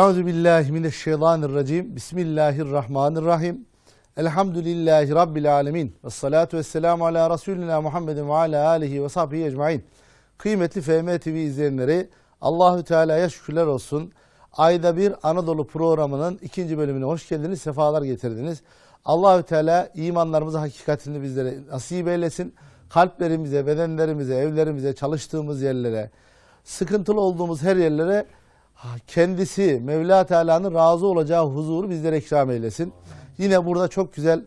Euzu billahi mineşşeytanirracim. Bismillahirrahmanirrahim. Elhamdülillahi rabbil alamin. Ves salatu vesselamu ala rasulina Muhammedin ve ala alihi ve sahbihi ecmaîn. Kıymetli FM TV izleyenleri, Allahü Teala'ya şükürler olsun. Ayda bir Anadolu programının ikinci bölümüne hoş geldiniz, sefalar getirdiniz. Allahü Teala imanlarımızı hakikatini bizlere nasip eylesin. Kalplerimize, bedenlerimize, evlerimize, çalıştığımız yerlere, sıkıntılı olduğumuz her yerlere kendisi Mevla Teala'nın razı olacağı huzuru bizlere ikram eylesin. Yine burada çok güzel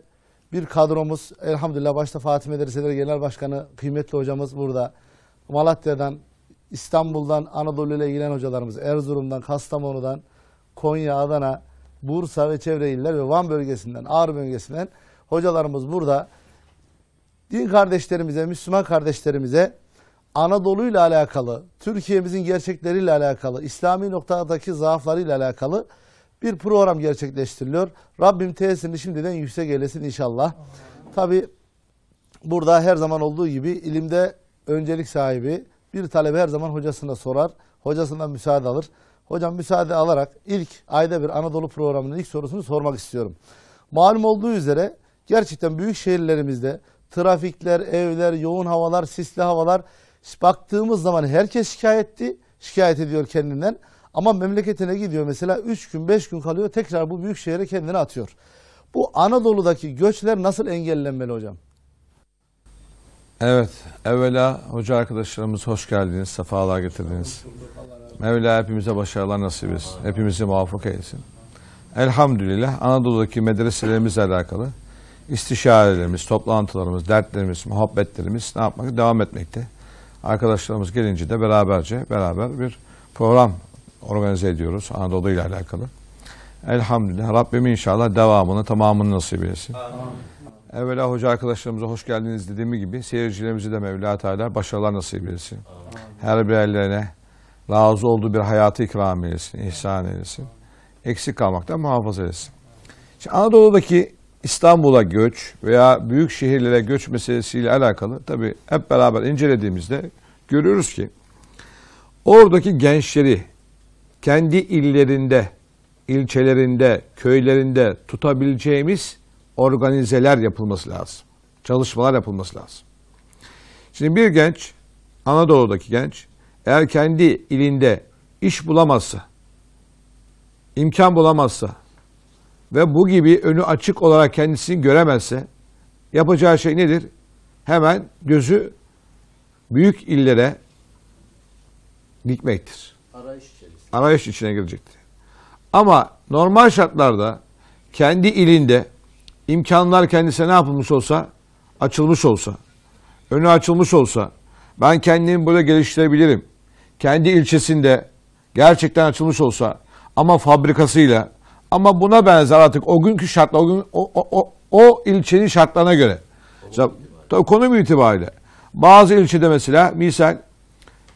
bir kadromuz. Elhamdülillah başta Fatih medreseleri Genel Başkanı kıymetli hocamız burada. Malatya'dan, İstanbul'dan, Anadolu ile ilgilenen hocalarımız, Erzurum'dan, Kastamonu'dan, Konya, Adana, Bursa ve çevre iller ve Van bölgesinden, Ağrı bölgesinden hocalarımız burada. Din kardeşlerimize, Müslüman kardeşlerimize Anadolu ile alakalı, Türkiye'mizin gerçekleriyle alakalı, İslami noktadaki zaaflarıyla alakalı bir program gerçekleştiriliyor. Rabbim tesirini şimdiden yüksek eylesin inşallah. Tabi burada her zaman olduğu gibi ilimde öncelik sahibi bir talebe her zaman hocasına sorar. Hocasından müsaade alır. Hocam müsaade alarak ilk ayda bir Anadolu programının ilk sorusunu sormak istiyorum. Malum olduğu üzere gerçekten büyük şehirlerimizde trafikler, evler, yoğun havalar, sisli havalar Baktığımız zaman herkes şikayetti. Şikayet ediyor kendinden. Ama memleketine gidiyor mesela 3 gün 5 gün kalıyor tekrar bu büyük şehre kendini atıyor. Bu Anadolu'daki göçler nasıl engellenmeli hocam? Evet, evvela hoca arkadaşlarımız hoş geldiniz, sefalar getirdiniz. Mevla hepimize başarılar nasip etsin, hepimizi muvaffak eylesin. Elhamdülillah Anadolu'daki medreselerimizle alakalı istişarelerimiz, toplantılarımız, dertlerimiz, muhabbetlerimiz ne yapmak devam etmekte. Arkadaşlarımız gelince de beraberce beraber bir program organize ediyoruz Anadolu ile alakalı. Elhamdülillah Rabbim inşallah devamını tamamını nasip eylesin. Amin. Evvela hoca arkadaşlarımıza hoş geldiniz dediğimi gibi seyircilerimizi de Mevla Teala başarılar nasip eylesin. Her birerlerine razı olduğu bir hayatı ikram eylesin, ihsan eylesin. Eksik kalmaktan muhafaza eylesin. Şimdi Anadolu'daki İstanbul'a göç veya büyük şehirlere göç meselesiyle alakalı tabi hep beraber incelediğimizde görüyoruz ki oradaki gençleri kendi illerinde, ilçelerinde, köylerinde tutabileceğimiz organizeler yapılması lazım. Çalışmalar yapılması lazım. Şimdi bir genç, Anadolu'daki genç eğer kendi ilinde iş bulamazsa, imkan bulamazsa, ve bu gibi önü açık olarak kendisini göremezse yapacağı şey nedir? Hemen gözü büyük illere dikmektir. Arayış, içerisinde. Arayış içine girecektir. Ama normal şartlarda kendi ilinde imkanlar kendisine ne yapılmış olsa açılmış olsa, önü açılmış olsa ben kendimi burada geliştirebilirim. Kendi ilçesinde gerçekten açılmış olsa ama fabrikasıyla, ama buna benzer artık o günkü şartla, o, gün, o, o, o, o ilçenin şartlarına göre. Mesela, tabii konum itibariyle. Bazı ilçede mesela misal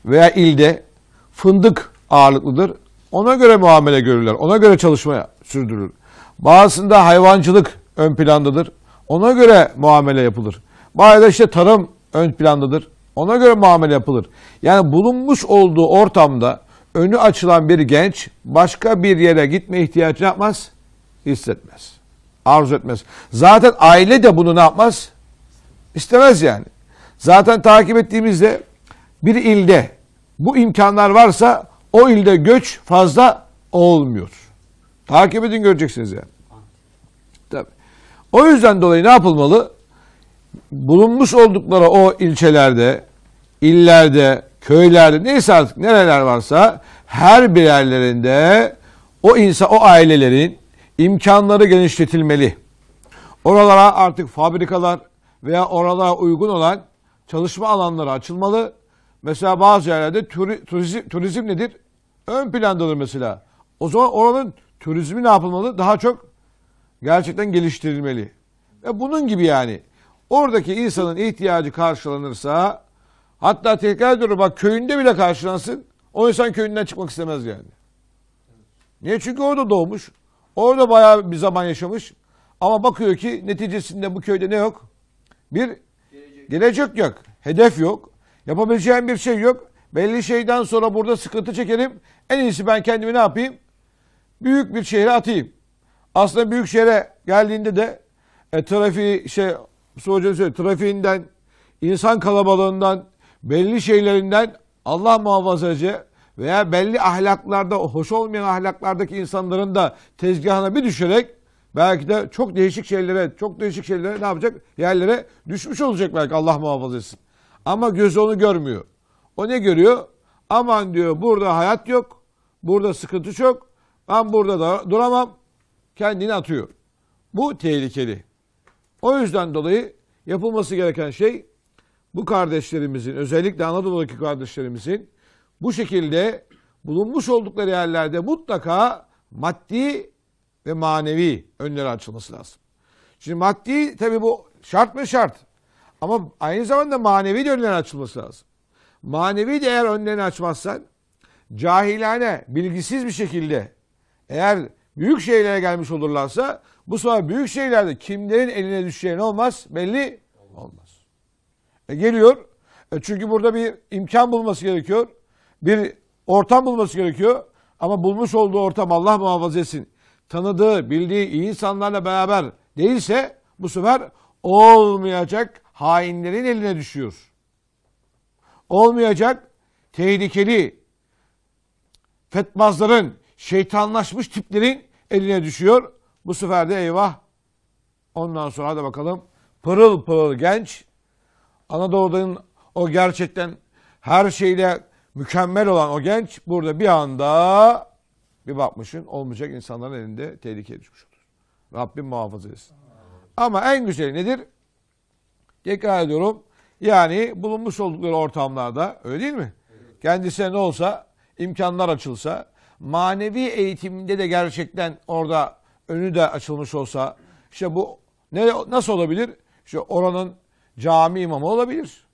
veya ilde fındık ağırlıklıdır. Ona göre muamele görürler. Ona göre çalışmaya sürdürülür. Bazısında hayvancılık ön plandadır. Ona göre muamele yapılır. Bazıda işte tarım ön plandadır. Ona göre muamele yapılır. Yani bulunmuş olduğu ortamda önü açılan bir genç başka bir yere gitme ihtiyacı yapmaz? Hissetmez. Arzu etmez. Zaten aile de bunu ne yapmaz? İstemez yani. Zaten takip ettiğimizde bir ilde bu imkanlar varsa o ilde göç fazla olmuyor. Takip edin göreceksiniz yani. Tabii. O yüzden dolayı ne yapılmalı? Bulunmuş oldukları o ilçelerde, illerde, köylerde neyse artık nereler varsa her birerlerinde o insan o ailelerin imkanları genişletilmeli. Oralara artık fabrikalar veya oralara uygun olan çalışma alanları açılmalı. Mesela bazı yerlerde turi, turizm, turizm nedir? Ön planda olur mesela. O zaman oranın turizmi ne yapılmalı? Daha çok gerçekten geliştirilmeli. Ve bunun gibi yani oradaki insanın ihtiyacı karşılanırsa Hatta tekrar ediyorum bak köyünde bile karşılansın. O insan köyünden çıkmak istemez yani. Niye? Çünkü orada doğmuş. Orada bayağı bir zaman yaşamış. Ama bakıyor ki neticesinde bu köyde ne yok? Bir gelecek, gelecek yok. Hedef yok. Yapabileceğim bir şey yok. Belli şeyden sonra burada sıkıntı çekerim. En iyisi ben kendimi ne yapayım? Büyük bir şehre atayım. Aslında büyük şehre geldiğinde de e, trafiği şey Mustafa Hoca söylüyor. Trafiğinden, insan kalabalığından, belli şeylerinden Allah muhafazacı veya belli ahlaklarda, hoş olmayan ahlaklardaki insanların da tezgahına bir düşerek belki de çok değişik şeylere, çok değişik şeylere ne yapacak? Yerlere düşmüş olacak belki Allah muhafaza etsin. Ama gözü onu görmüyor. O ne görüyor? Aman diyor burada hayat yok, burada sıkıntı çok, ben burada da duramam. Kendini atıyor. Bu tehlikeli. O yüzden dolayı yapılması gereken şey bu kardeşlerimizin özellikle Anadolu'daki kardeşlerimizin bu şekilde bulunmuş oldukları yerlerde mutlaka maddi ve manevi önleri açılması lazım. Şimdi maddi tabii bu şart mı şart. Ama aynı zamanda manevi de önlerin açılması lazım. Manevi de eğer önlerini açmazsan cahilane, bilgisiz bir şekilde eğer büyük şeylere gelmiş olurlarsa bu sefer büyük şeylerde kimlerin eline düşeceğini olmaz belli e, geliyor. E, çünkü burada bir imkan bulması gerekiyor. Bir ortam bulması gerekiyor. Ama bulmuş olduğu ortam Allah muhafaza etsin. Tanıdığı, bildiği iyi insanlarla beraber değilse bu sefer olmayacak hainlerin eline düşüyor. Olmayacak tehlikeli fetmazların, şeytanlaşmış tiplerin eline düşüyor. Bu sefer de eyvah. Ondan sonra da bakalım pırıl pırıl genç Anadolu'dan o gerçekten her şeyle mükemmel olan o genç burada bir anda bir bakmışın olmayacak insanların elinde tehlikeye düşmüş olur. Rabbim muhafaza etsin. Ama en güzeli nedir? Tekrar ediyorum. Yani bulunmuş oldukları ortamlarda öyle değil mi? Kendisine ne olsa imkanlar açılsa manevi eğitimde de gerçekten orada önü de açılmış olsa işte bu ne nasıl olabilir? İşte oranın Cami imamı olabilir.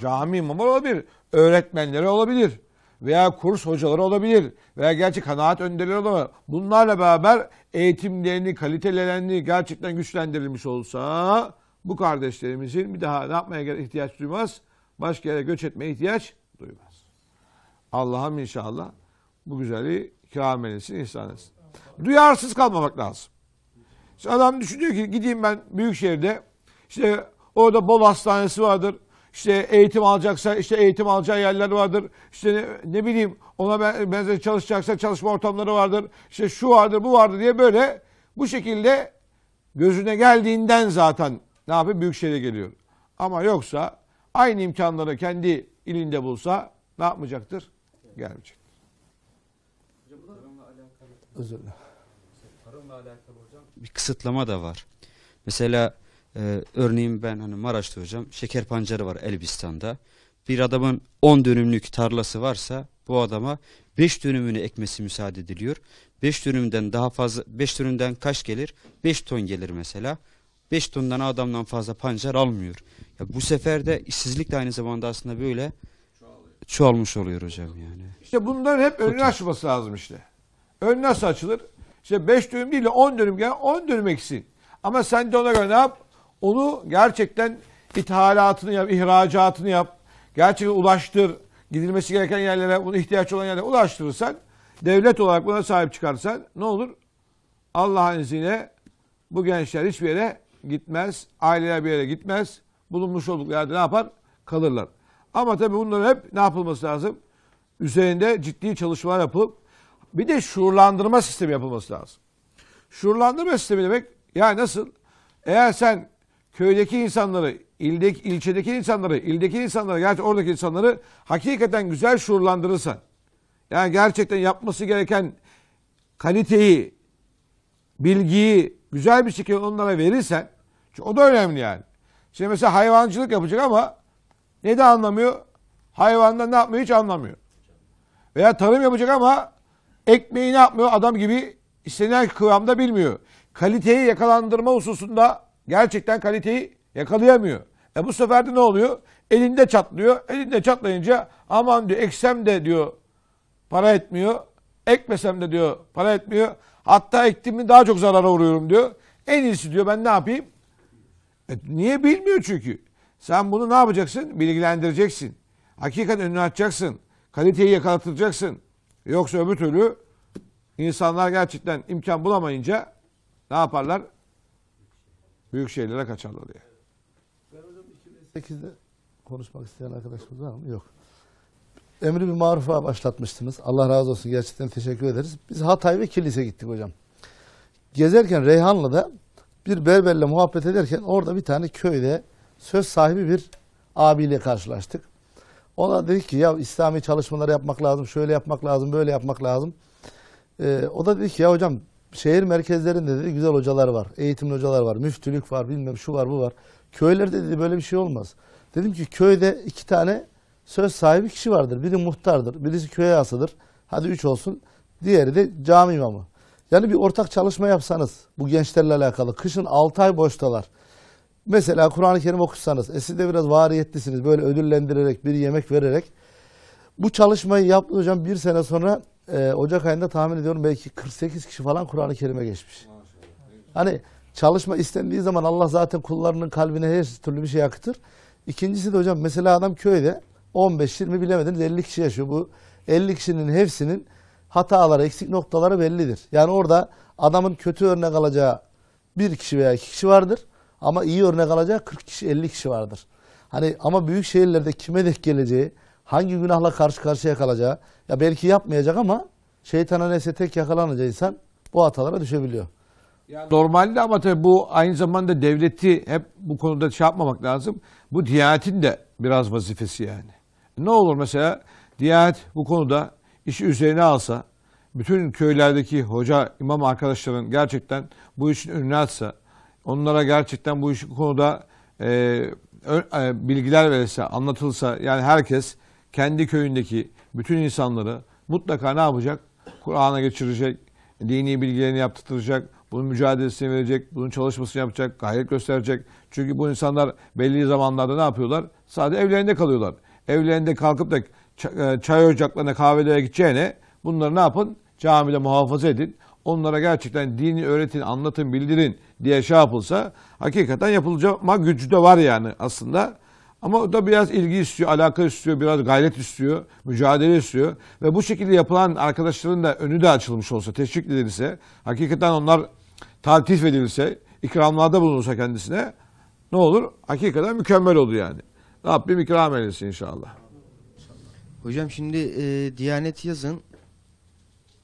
Cami imamı olabilir. Öğretmenleri olabilir. Veya kurs hocaları olabilir. Veya gerçi kanaat önderleri olabilir. Bunlarla beraber eğitimlerini, kalitelerini gerçekten güçlendirilmiş olsa bu kardeşlerimizin bir daha ne yapmaya ihtiyaç duymaz? Başka yere göç etmeye ihtiyaç duymaz. Allah'ım inşallah bu güzeli kiram eylesin, ihsan etsin. Duyarsız kalmamak lazım. İşte adam düşünüyor ki gideyim ben büyük şehirde işte Orada bol hastanesi vardır. İşte eğitim alacaksa işte eğitim alacağı yerler vardır. İşte ne, ne bileyim ona benzer çalışacaksa çalışma ortamları vardır. İşte şu vardır bu vardır diye böyle bu şekilde gözüne geldiğinden zaten ne yapıyor? Büyükşehir'e geliyor. Ama yoksa aynı imkanları kendi ilinde bulsa ne yapmayacaktır? Gelmeyecek. Özür dilerim. Tarımla alakalı hocam. Bir kısıtlama da var. Mesela ee, örneğin ben hani Maraş'ta hocam şeker pancarı var Elbistan'da. Bir adamın 10 dönümlük tarlası varsa bu adama 5 dönümünü ekmesi müsaade ediliyor. 5 dönümden daha fazla 5 dönümden kaç gelir? 5 ton gelir mesela. 5 tondan adamdan fazla pancar almıyor. Ya bu sefer de işsizlik de aynı zamanda aslında böyle çoğalmış oluyor hocam yani. İşte bunların hep önünü açması lazım işte. Ön nasıl açılır? İşte 5 dönüm değil de 10 dönüm gel 10 dönüm eksin. Ama sen de ona göre ne yap? Onu gerçekten ithalatını yap, ihracatını yap, gerçekten ulaştır. Gidilmesi gereken yerlere, bunu ihtiyaç olan yerlere ulaştırırsan, devlet olarak buna sahip çıkarsan ne olur? Allah'ın izniyle bu gençler hiçbir yere gitmez, aileler bir yere gitmez. Bulunmuş oldukları yerde ne yapar? Kalırlar. Ama tabii bunların hep ne yapılması lazım? Üzerinde ciddi çalışmalar yapılıp bir de şuurlandırma sistemi yapılması lazım. Şuurlandırma sistemi demek yani nasıl? Eğer sen köydeki insanları, ildeki, ilçedeki insanları, ildeki insanları, gerçi oradaki insanları hakikaten güzel şuurlandırırsan, yani gerçekten yapması gereken kaliteyi, bilgiyi güzel bir şekilde onlara verirsen, çünkü o da önemli yani. Şimdi mesela hayvancılık yapacak ama ne de anlamıyor? hayvanda ne yapmıyor hiç anlamıyor. Veya tarım yapacak ama ekmeği ne yapmıyor? Adam gibi istenilen kıvamda bilmiyor. Kaliteyi yakalandırma hususunda gerçekten kaliteyi yakalayamıyor. E bu sefer de ne oluyor? Elinde çatlıyor. Elinde çatlayınca aman diyor eksem de diyor para etmiyor. Ekmesem de diyor para etmiyor. Hatta ektim mi daha çok zarara uğruyorum diyor. En iyisi diyor ben ne yapayım? E, niye bilmiyor çünkü. Sen bunu ne yapacaksın? Bilgilendireceksin. Hakikaten önünü açacaksın. Kaliteyi yakalatacaksın. Yoksa öbür türlü insanlar gerçekten imkan bulamayınca ne yaparlar? Büyük şehirlere kaçarlar diye. Ben hocam 2008'de konuşmak isteyen arkadaşımız var mı? Yok. Emri bir marufa başlatmıştınız. Allah razı olsun. Gerçekten teşekkür ederiz. Biz Hatay ve Kilis'e gittik hocam. Gezerken Reyhanlı'da bir berberle muhabbet ederken orada bir tane köyde söz sahibi bir abiyle karşılaştık. Ona dedik ki ya İslami çalışmalar yapmak lazım, şöyle yapmak lazım, böyle yapmak lazım. Ee, o da dedi ki ya hocam şehir merkezlerinde dedi güzel hocalar var. Eğitimli hocalar var. Müftülük var bilmem şu var bu var. Köylerde dedi böyle bir şey olmaz. Dedim ki köyde iki tane söz sahibi kişi vardır. Biri muhtardır. Birisi köye asıdır. Hadi üç olsun. Diğeri de cami imamı. Yani bir ortak çalışma yapsanız bu gençlerle alakalı. Kışın 6 ay boştalar. Mesela Kur'an-ı Kerim okusanız, e siz de biraz variyetlisiniz. Böyle ödüllendirerek, bir yemek vererek. Bu çalışmayı yaptı hocam bir sene sonra e, Ocak ayında tahmin ediyorum belki 48 kişi falan Kur'an-ı Kerim'e geçmiş. Hani çalışma istendiği zaman Allah zaten kullarının kalbine her türlü bir şey akıtır. İkincisi de hocam mesela adam köyde 15-20 bilemediniz 50 kişi yaşıyor. Bu 50 kişinin hepsinin hataları, eksik noktaları bellidir. Yani orada adamın kötü örnek alacağı bir kişi veya iki kişi vardır. Ama iyi örnek alacağı 40 kişi, 50 kişi vardır. Hani ama büyük şehirlerde kime denk geleceği, hangi günahla karşı karşıya kalacağı, ya belki yapmayacak ama şeytana neyse tek yakalanınca insan bu hatalara düşebiliyor. Yani normalde ama tabii bu aynı zamanda devleti hep bu konuda şey yapmamak lazım. Bu Diyanet'in de biraz vazifesi yani. Ne olur mesela Diyanet bu konuda işi üzerine alsa, bütün köylerdeki hoca, imam arkadaşların gerçekten bu işin önüne atsa, onlara gerçekten bu iş bu konuda e, bilgiler verirse, anlatılsa, yani herkes kendi köyündeki bütün insanları mutlaka ne yapacak? Kur'an'a geçirecek, dini bilgilerini yaptıracak, bunun mücadelesini verecek, bunun çalışmasını yapacak, gayret gösterecek. Çünkü bu insanlar belli zamanlarda ne yapıyorlar? Sadece evlerinde kalıyorlar. Evlerinde kalkıp da e, çay ocaklarına, kahvelere gideceğine bunları ne yapın? Camide muhafaza edin. Onlara gerçekten dini öğretin, anlatın, bildirin diye şey yapılsa hakikaten yapılacak gücü de var yani aslında. Ama o da biraz ilgi istiyor, alaka istiyor, biraz gayret istiyor, mücadele istiyor. Ve bu şekilde yapılan arkadaşların da önü de açılmış olsa, teşvik edilirse, hakikaten onlar taltif edilirse, ikramlarda bulunursa kendisine ne olur? Hakikaten mükemmel olur yani. Rabbim ikram eylesin inşallah. Hocam şimdi e, Diyanet yazın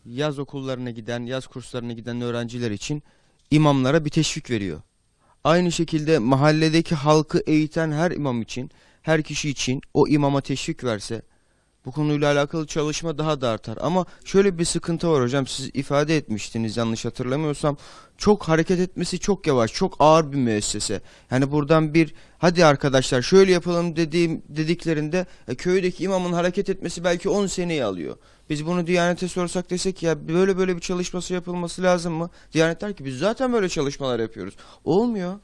yaz okullarına giden, yaz kurslarına giden öğrenciler için imamlara bir teşvik veriyor. Aynı şekilde mahalledeki halkı eğiten her imam için, her kişi için o imama teşvik verse, bu konuyla alakalı çalışma daha da artar. Ama şöyle bir sıkıntı var hocam siz ifade etmiştiniz yanlış hatırlamıyorsam. Çok hareket etmesi çok yavaş, çok ağır bir müessese. Yani buradan bir hadi arkadaşlar şöyle yapalım dediğim dediklerinde e, köydeki imamın hareket etmesi belki 10 seneyi alıyor. Biz bunu Diyanet'e sorsak desek ya böyle böyle bir çalışması yapılması lazım mı? Diyanet der ki biz zaten böyle çalışmalar yapıyoruz. Olmuyor.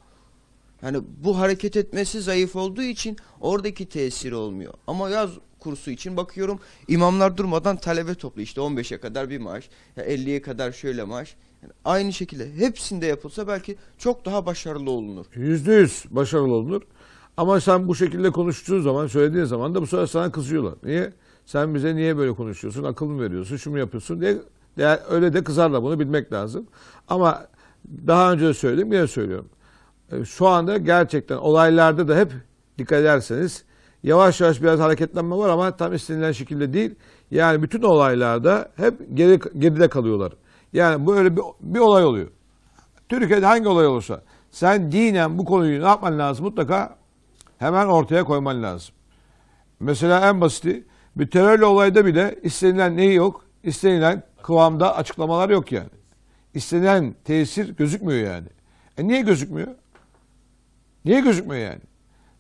Yani bu hareket etmesi zayıf olduğu için oradaki tesir olmuyor. Ama yaz kursu için bakıyorum. İmamlar durmadan talebe toplu işte 15'e kadar bir maaş, 50'ye kadar şöyle maaş. Yani aynı şekilde hepsinde yapılsa belki çok daha başarılı olunur. Yüzde yüz başarılı olunur. Ama sen bu şekilde konuştuğun zaman, söylediğin zaman da bu sefer sana kızıyorlar. Niye? Sen bize niye böyle konuşuyorsun, akıl mı veriyorsun, şunu yapıyorsun diye de, öyle de kızarlar. Bunu bilmek lazım. Ama daha önce de söyledim, yine söylüyorum. E, şu anda gerçekten olaylarda da hep dikkat ederseniz Yavaş yavaş biraz hareketlenme var ama tam istenilen şekilde değil. Yani bütün olaylarda hep geri, geride kalıyorlar. Yani böyle bir, bir olay oluyor. Türkiye'de hangi olay olursa sen dinen bu konuyu ne yapman lazım? Mutlaka hemen ortaya koyman lazım. Mesela en basiti bir terörle olayda bile istenilen neyi yok? İstenilen kıvamda açıklamalar yok yani. İstenilen tesir gözükmüyor yani. E niye gözükmüyor? Niye gözükmüyor yani?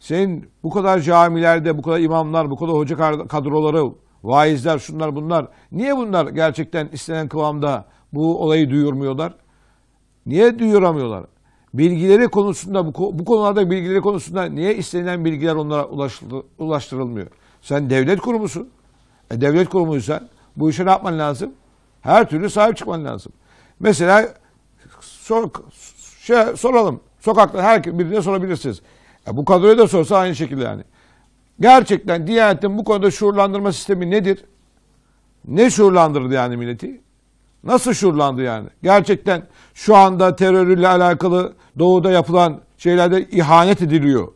Senin bu kadar camilerde, bu kadar imamlar, bu kadar hoca kadroları, vaizler, şunlar bunlar. Niye bunlar gerçekten istenen kıvamda bu olayı duyurmuyorlar? Niye duyuramıyorlar? Bilgileri konusunda, bu, konularda bilgileri konusunda niye istenilen bilgiler onlara ulaştırılmıyor? Sen devlet kurumusun. E, devlet kurumuysan bu işe ne yapman lazım? Her türlü sahip çıkman lazım. Mesela sor, şey, soralım. Sokakta her birine sorabilirsiniz. Ya bu kadroya da sorsa aynı şekilde yani. Gerçekten Diyanet'in bu konuda şuurlandırma sistemi nedir? Ne şuurlandırdı yani milleti? Nasıl şuurlandı yani? Gerçekten şu anda terörle alakalı doğuda yapılan şeylerde ihanet ediliyor.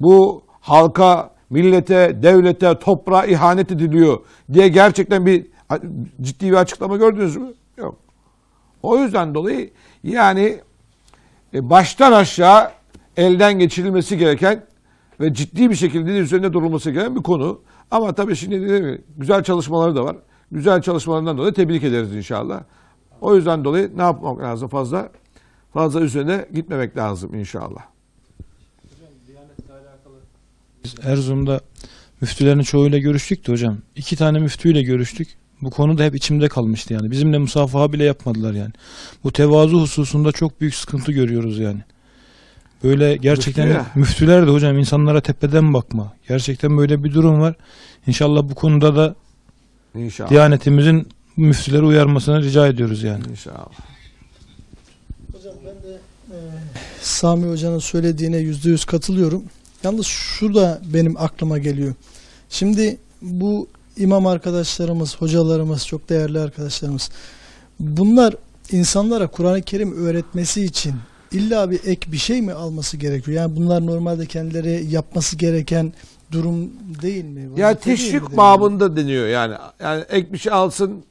Bu halka, millete, devlete, toprağa ihanet ediliyor diye gerçekten bir ciddi bir açıklama gördünüz mü? Yok. O yüzden dolayı yani e, baştan aşağı elden geçirilmesi gereken ve ciddi bir şekilde üzerinde durulması gereken bir konu. Ama tabii şimdi dediğim güzel çalışmaları da var. Güzel çalışmalarından dolayı tebrik ederiz inşallah. O yüzden dolayı ne yapmak lazım fazla? Fazla üzerine gitmemek lazım inşallah. Biz Erzurum'da müftülerin çoğuyla görüştük de hocam. İki tane müftüyle görüştük. Bu konu da hep içimde kalmıştı yani. Bizimle musafaha bile yapmadılar yani. Bu tevazu hususunda çok büyük sıkıntı görüyoruz yani. Böyle gerçekten Müftü ya. müftüler de hocam insanlara tepeden bakma. Gerçekten böyle bir durum var. İnşallah bu konuda da İnşallah. Diyanetimizin müftüleri uyarmasını rica ediyoruz yani. İnşallah. Hocam ben de e, Sami Hoca'nın söylediğine yüzde yüz katılıyorum. Yalnız şurada benim aklıma geliyor. Şimdi bu imam arkadaşlarımız, hocalarımız, çok değerli arkadaşlarımız. Bunlar insanlara Kur'an-ı Kerim öğretmesi için illa bir ek bir şey mi alması gerekiyor? Yani bunlar normalde kendileri yapması gereken durum değil mi? Vazife ya teşvik babında deniyor yani. Yani ek bir şey alsın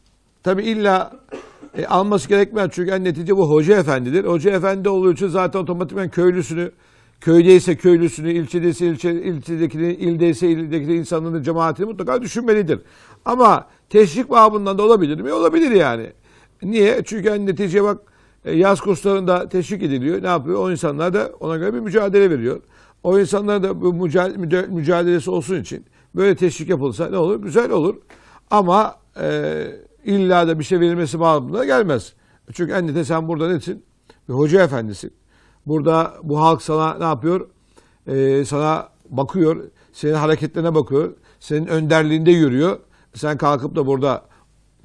tabi illa e, alması gerekmez çünkü en netice bu hoca efendidir. Hoca efendi olduğu için zaten otomatikman köylüsünü köydeyse köylüsünü, ilçedeyse ilçe, ilçedekini, ildeyse ildekini insanların cemaatini mutlaka düşünmelidir. Ama teşvik babından da olabilir mi? Olabilir yani. Niye? Çünkü en neticeye bak e, yaz kurslarında teşvik ediliyor. Ne yapıyor? O insanlar da ona göre bir mücadele veriyor. O insanlar da bu mücadele, mücadelesi olsun için böyle teşvik yapılsa ne olur? Güzel olur. Ama e, illa da bir şey verilmesi bağlamında gelmez. E, çünkü en nihayetinde sen burada nesin? Bir hoca efendisin. Burada bu halk sana ne yapıyor? E, sana bakıyor. Senin hareketlerine bakıyor. Senin önderliğinde yürüyor. Sen kalkıp da burada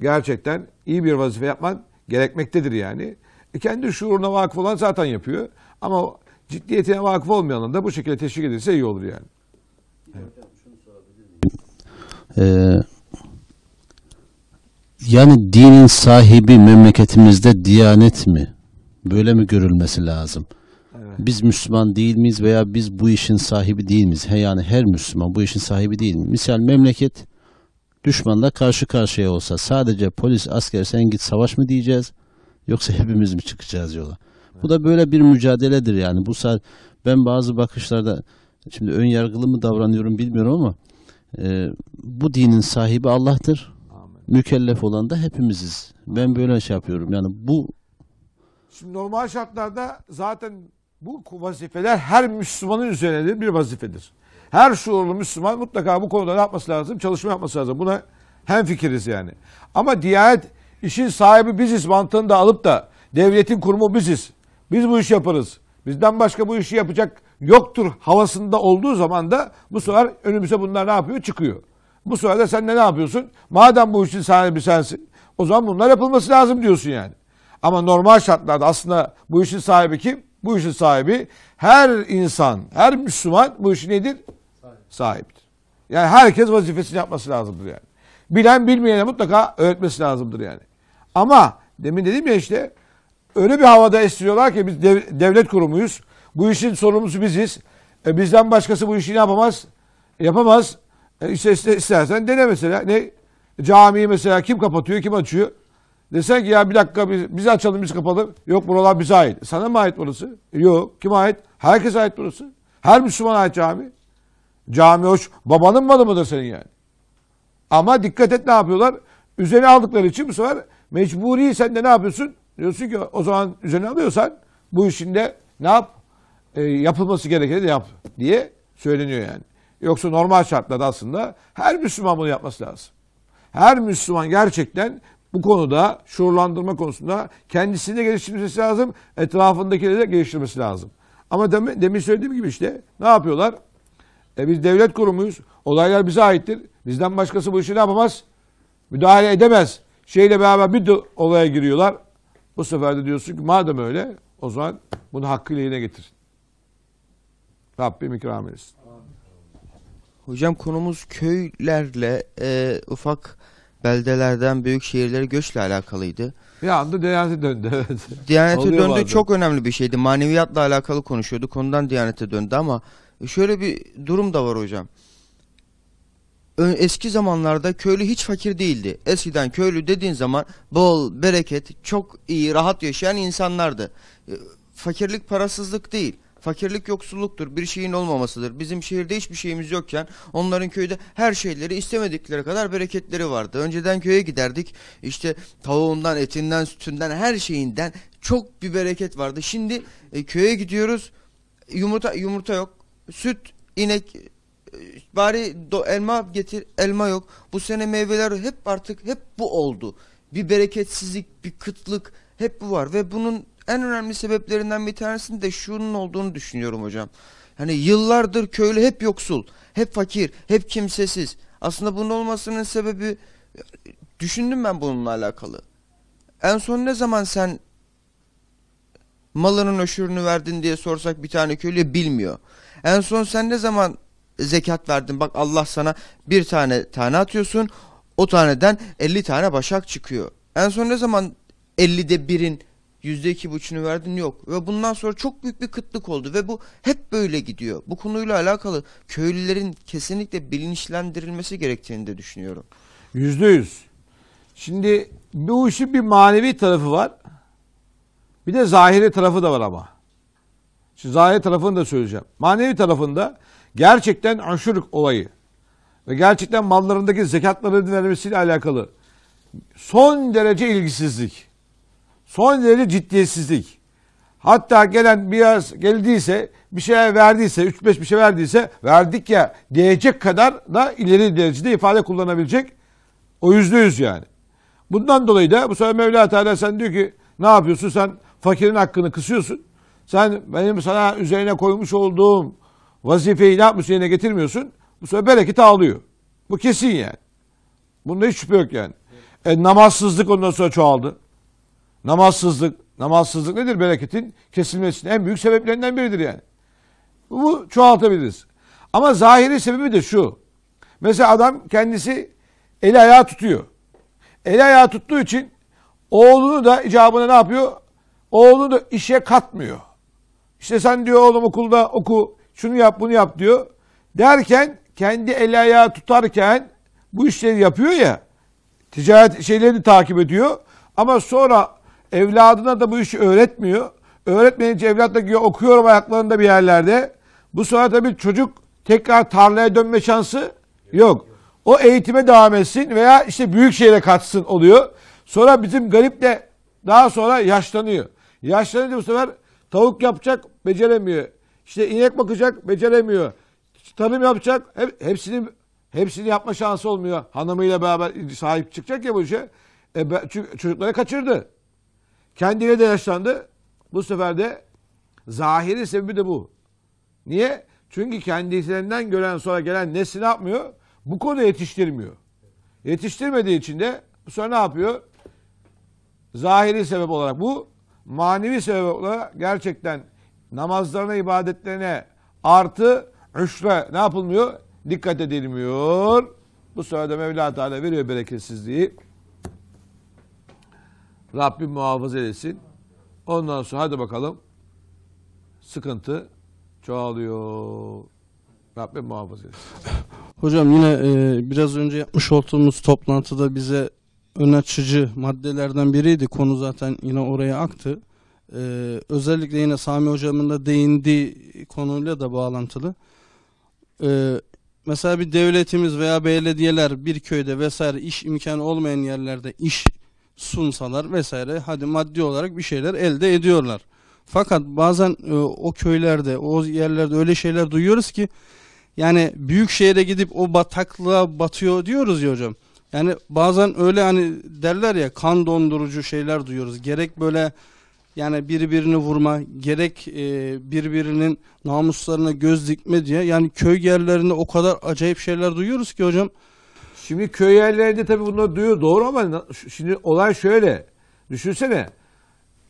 gerçekten iyi bir vazife yapman gerekmektedir yani. E kendi şuuruna vakıf olan zaten yapıyor. Ama ciddiyetine vakıf olmayan da bu şekilde teşvik edilse iyi olur yani. Ee, yani dinin sahibi memleketimizde Diyanet mi? Böyle mi görülmesi lazım? Biz Müslüman değil miyiz veya biz bu işin sahibi değil miyiz? He yani her Müslüman bu işin sahibi değil mi? Misal memleket düşmanla karşı karşıya olsa sadece polis, asker sen git savaş mı diyeceğiz? Yoksa hepimiz mi çıkacağız yola? Bu da böyle bir mücadeledir yani. Bu saat ben bazı bakışlarda şimdi ön yargılı mı davranıyorum bilmiyorum ama e, bu dinin sahibi Allah'tır. Amin. Mükellef olan da hepimiziz. Ben böyle şey yapıyorum. Yani bu Şimdi normal şartlarda zaten bu vazifeler her Müslümanın üzerinde bir vazifedir. Her şuurlu Müslüman mutlaka bu konuda ne yapması lazım? Çalışma yapması lazım. Buna hem fikiriz yani. Ama Diyanet İşin sahibi biziz mantığını da alıp da devletin kurumu biziz. Biz bu işi yaparız. Bizden başka bu işi yapacak yoktur havasında olduğu zaman da bu sefer önümüze bunlar ne yapıyor? Çıkıyor. Bu sırada sen de ne yapıyorsun? Madem bu işin sahibi sensin o zaman bunlar yapılması lazım diyorsun yani. Ama normal şartlarda aslında bu işin sahibi kim? Bu işin sahibi her insan, her Müslüman bu işi nedir? Sahiptir. Yani herkes vazifesini yapması lazımdır yani. Bilen bilmeyene mutlaka öğretmesi lazımdır yani. Ama demin dedim ya işte öyle bir havada esniyorlar ki biz dev, devlet kurumuyuz. Bu işin sorumlusu biziz. E, bizden başkası bu işi yapamaz. Yapamaz. E, işte, işte istersen dene mesela. Ne? Camiyi mesela kim kapatıyor, kim açıyor? Desen ki ya bir dakika biz, biz açalım, biz kapalım. Yok buralar bize ait. Sana mı ait burası? Yok. Kime ait? Herkese ait burası. Her Müslüman ait cami. Cami hoş. Babanın malı mıdır senin yani? Ama dikkat et ne yapıyorlar? Üzerine aldıkları için bu sefer Mecburi sen de ne yapıyorsun? Diyorsun ki o zaman üzerine alıyorsan bu işin de ne yap? E, yapılması gerekeni yap diye söyleniyor yani. Yoksa normal şartlarda aslında her Müslüman bunu yapması lazım. Her Müslüman gerçekten bu konuda şuurlandırma konusunda kendisini de geliştirmesi lazım, etrafındakileri de geliştirmesi lazım. Ama demin, demin söylediğim gibi işte ne yapıyorlar? E biz devlet kurumuyuz. Olaylar bize aittir. Bizden başkası bu işi ne yapamaz? Müdahale edemez. Şeyle beraber bir de olaya giriyorlar. Bu sefer de diyorsun ki madem öyle o zaman bunu hakkıyla yine getirin. Rabbim ikram etsin. Hocam konumuz köylerle e, ufak beldelerden büyük şehirlere göçle alakalıydı. Bir anda Diyanet'e döndü. Evet. Diyanet'e döndü bazen. çok önemli bir şeydi. Maneviyatla alakalı konuşuyordu. Konudan Diyanet'e döndü ama şöyle bir durum da var hocam eski zamanlarda köylü hiç fakir değildi. Eskiden köylü dediğin zaman bol, bereket, çok iyi, rahat yaşayan insanlardı. Ee, fakirlik parasızlık değil. Fakirlik yoksulluktur, bir şeyin olmamasıdır. Bizim şehirde hiçbir şeyimiz yokken onların köyde her şeyleri istemedikleri kadar bereketleri vardı. Önceden köye giderdik işte tavuğundan, etinden, sütünden her şeyinden çok bir bereket vardı. Şimdi e, köye gidiyoruz yumurta yumurta yok, süt, inek ee, bari do, elma getir elma yok. Bu sene meyveler hep artık hep bu oldu. Bir bereketsizlik, bir kıtlık hep bu var ve bunun en önemli sebeplerinden bir tanesi de şunun olduğunu düşünüyorum hocam. Hani yıllardır köylü hep yoksul, hep fakir, hep kimsesiz. Aslında bunun olmasının sebebi düşündüm ben bununla alakalı. En son ne zaman sen malının öşürünü verdin diye sorsak bir tane köylü bilmiyor. En son sen ne zaman zekat verdin bak Allah sana bir tane tane atıyorsun o taneden 50 tane başak çıkıyor. En son ne zaman 50'de birin yüzde iki %2,5'ünü verdin yok. Ve bundan sonra çok büyük bir kıtlık oldu ve bu hep böyle gidiyor. Bu konuyla alakalı köylülerin kesinlikle bilinçlendirilmesi gerektiğini de düşünüyorum. Yüzde yüz. Şimdi bu işin bir manevi tarafı var. Bir de zahiri tarafı da var ama. Şimdi zahiri tarafını da söyleyeceğim. Manevi tarafında gerçekten aşırık olayı ve gerçekten mallarındaki zekatların vermesiyle alakalı son derece ilgisizlik, son derece ciddiyetsizlik. Hatta gelen biraz geldiyse, bir şey verdiyse, 3-5 bir şey verdiyse verdik ya diyecek kadar da ileri derecede ifade kullanabilecek. O yüzde yüz yani. Bundan dolayı da bu sefer Mevla Teala sen diyor ki ne yapıyorsun sen fakirin hakkını kısıyorsun. Sen benim sana üzerine koymuş olduğum vazifeyi ne yapmış yerine getirmiyorsun. Bu sefer bereketi ağlıyor. Bu kesin yani. Bunda hiç şüphe yok yani. E, namazsızlık ondan sonra çoğaldı. Namazsızlık, namazsızlık nedir? Bereketin kesilmesinin en büyük sebeplerinden biridir yani. Bu çoğaltabiliriz. Ama zahiri sebebi de şu. Mesela adam kendisi eli ayağı tutuyor. Eli ayağı tuttuğu için oğlunu da icabına ne yapıyor? Oğlunu da işe katmıyor. İşte sen diyor oğlum okulda oku, şunu yap bunu yap diyor. Derken kendi el ayağı tutarken bu işleri yapıyor ya. Ticaret şeylerini takip ediyor. Ama sonra evladına da bu işi öğretmiyor. Öğretmeyince evlat da diyor, okuyorum ayaklarında bir yerlerde. Bu sonra tabii çocuk tekrar tarlaya dönme şansı yok. O eğitime devam etsin veya işte büyük şehre katsın oluyor. Sonra bizim garip de daha sonra yaşlanıyor. Yaşlanınca bu sefer tavuk yapacak beceremiyor. İşte inek bakacak, beceremiyor. Tarım yapacak, hep, hepsini hepsini yapma şansı olmuyor. Hanımıyla beraber sahip çıkacak ya bu işe. E, çünkü çocukları kaçırdı. kendine de yaşlandı. Bu sefer de zahiri sebebi de bu. Niye? Çünkü kendisinden gören sonra gelen nesli yapmıyor? Bu konu yetiştirmiyor. Yetiştirmediği için de bu sefer ne yapıyor? Zahiri sebep olarak bu, manevi sebep olarak gerçekten namazlarına, ibadetlerine artı üşre ne yapılmıyor? Dikkat edilmiyor. Bu sırada Mevla Teala veriyor bereketsizliği. Rabbim muhafaza etsin. Ondan sonra hadi bakalım. Sıkıntı çoğalıyor. Rabbim muhafaza etsin. Hocam yine e, biraz önce yapmış olduğumuz toplantıda bize ön açıcı maddelerden biriydi. Konu zaten yine oraya aktı. Ee, özellikle yine Sami hocamın da değindiği konuyla da bağlantılı. Ee, mesela bir devletimiz veya belediyeler bir köyde vesaire iş imkanı olmayan yerlerde iş sunsalar vesaire hadi maddi olarak bir şeyler elde ediyorlar. Fakat bazen e, o köylerde, o yerlerde öyle şeyler duyuyoruz ki yani büyük şehre gidip o bataklığa batıyor diyoruz ya hocam. Yani bazen öyle hani derler ya kan dondurucu şeyler duyuyoruz. Gerek böyle yani birbirini vurma gerek e, birbirinin namuslarına göz dikme diye yani köy yerlerinde o kadar acayip şeyler duyuyoruz ki hocam. Şimdi köy yerlerinde tabii bunları duyuyor doğru ama şimdi olay şöyle düşünsene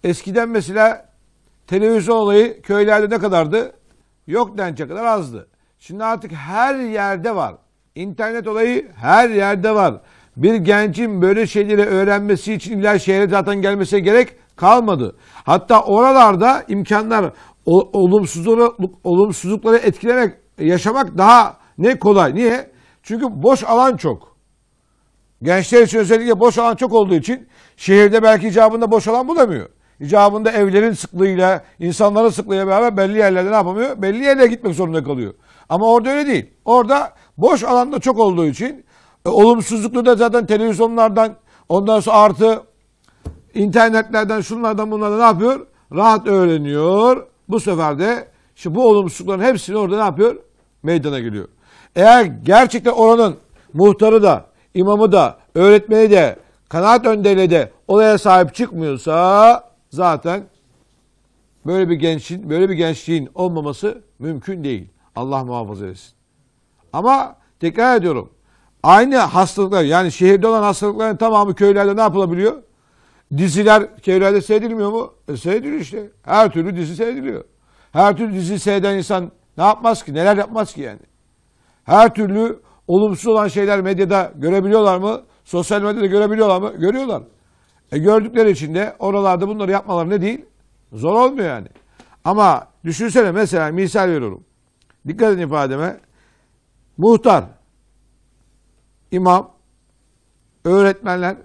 eskiden mesela televizyon olayı köylerde ne kadardı? Yok denecek kadar azdı. Şimdi artık her yerde var. İnternet olayı her yerde var. Bir gencin böyle şeyleri öğrenmesi için illa şehre zaten gelmesine gerek kalmadı. Hatta oralarda imkanlar olumsuzlukları, olumsuzlukları etkilemek, yaşamak daha ne kolay. Niye? Çünkü boş alan çok. Gençler için özellikle boş alan çok olduğu için şehirde belki icabında boş alan bulamıyor. İcabında evlerin sıklığıyla, insanların sıklığıyla beraber belli yerlerde ne yapamıyor? Belli yerlere gitmek zorunda kalıyor. Ama orada öyle değil. Orada boş alanda çok olduğu için e, olumsuzluklu da zaten televizyonlardan ondan sonra artı internetlerden şunlardan bunlardan ne yapıyor? Rahat öğreniyor. Bu sefer de şu bu olumsuzlukların hepsini orada ne yapıyor? Meydana geliyor. Eğer gerçekten oranın muhtarı da, imamı da, öğretmeni de, kanaat önderiyle de olaya sahip çıkmıyorsa zaten böyle bir gençin, böyle bir gençliğin olmaması mümkün değil. Allah muhafaza etsin. Ama tekrar ediyorum. Aynı hastalıklar yani şehirde olan hastalıkların tamamı köylerde ne yapılabiliyor? Diziler köylerde seyredilmiyor mu? E seyrediliyor işte. Her türlü dizi seyrediliyor. Her türlü dizi seyreden insan ne yapmaz ki? Neler yapmaz ki yani? Her türlü olumsuz olan şeyler medyada görebiliyorlar mı? Sosyal medyada görebiliyorlar mı? Görüyorlar. E gördükleri için de oralarda bunları yapmaları ne değil? Zor olmuyor yani. Ama düşünsene mesela misal veriyorum. Dikkat edin ifademe. Muhtar imam, öğretmenler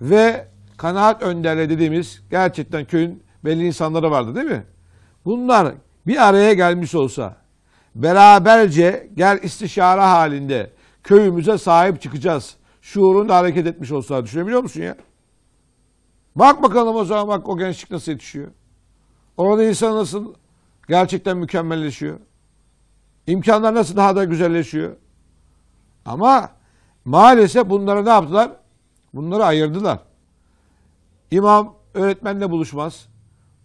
ve kanaat önderleri dediğimiz gerçekten köyün belli insanları vardı değil mi? Bunlar bir araya gelmiş olsa beraberce gel istişara halinde köyümüze sahip çıkacağız. Şuurunda hareket etmiş olsa düşünebiliyor musun ya? Bak bakalım o zaman bak o gençlik nasıl yetişiyor. Orada insan nasıl gerçekten mükemmelleşiyor. İmkanlar nasıl daha da güzelleşiyor. Ama Maalesef bunlara ne yaptılar? Bunları ayırdılar. İmam öğretmenle buluşmaz.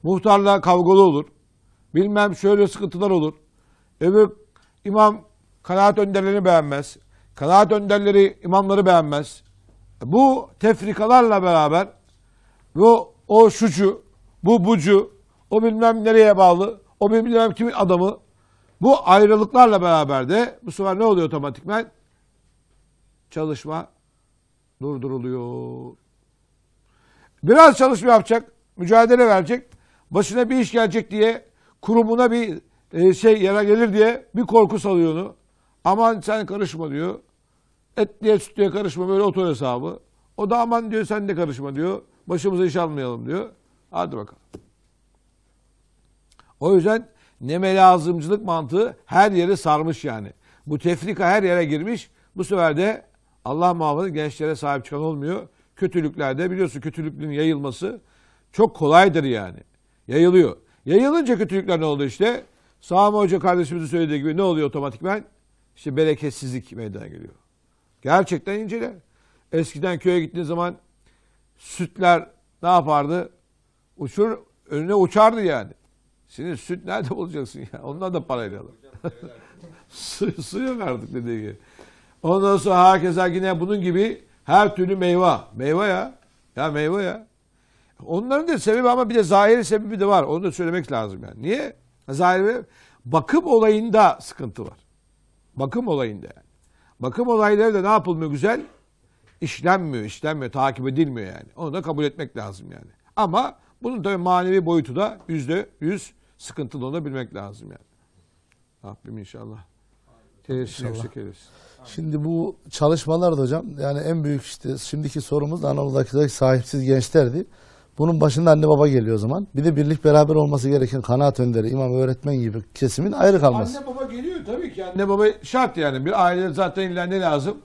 Muhtarla kavgalı olur. Bilmem şöyle sıkıntılar olur. Öbür imam kanaat önderlerini beğenmez. Kanaat önderleri imamları beğenmez. Bu tefrikalarla beraber bu o şucu, bu bucu, o bilmem nereye bağlı, o bilmem kimin adamı bu ayrılıklarla beraber de bu sefer ne oluyor otomatikmen? çalışma durduruluyor. Biraz çalışma yapacak, mücadele verecek, başına bir iş gelecek diye kurumuna bir e, şey yara gelir diye bir korku salıyor onu. Aman sen karışma diyor. Et diye süt diye karışma böyle oto hesabı. O da aman diyor sen de karışma diyor. Başımıza iş almayalım diyor. Hadi bakalım. O yüzden neme lazımcılık mantığı her yeri sarmış yani. Bu tefrika her yere girmiş. Bu sefer de Allah muhafaza gençlere sahip çıkan olmuyor. Kötülüklerde biliyorsun kötülüklerin yayılması çok kolaydır yani. Yayılıyor. Yayılınca kötülükler ne oldu işte? Sami Hoca kardeşimizin söylediği gibi ne oluyor otomatikmen? İşte bereketsizlik meydana geliyor. Gerçekten incele. Eskiden köye gittiğin zaman sütler ne yapardı? Uçur, önüne uçardı yani. Şimdi süt nerede bulacaksın ya? Onlar da parayla alır. suyu, suyu verdik dediği gibi. Ondan sonra herkese yine bunun gibi her türlü meyve. Meyve ya. Ya meyve ya. Onların da sebebi ama bir de zahiri sebebi de var. Onu da söylemek lazım yani. Niye? Zahiri bakım olayında sıkıntı var. Bakım olayında yani. Bakım olayları da ne yapılmıyor güzel? İşlenmiyor, işlenmiyor, takip edilmiyor yani. Onu da kabul etmek lazım yani. Ama bunun tabii manevi boyutu da yüzde yüz sıkıntılı olabilmek lazım yani. Rabbim inşallah. Teşekkür ederiz. Şimdi bu çalışmalar da hocam yani en büyük işte şimdiki sorumuz Anadolu'daki sahipsiz gençlerdi. Bunun başında anne baba geliyor o zaman. Bir de birlik beraber olması gereken kanaat önderi, imam, öğretmen gibi kesimin ayrı kalması. Anne baba geliyor tabii ki. Anne baba şart yani. Bir aile zaten illa ne lazım?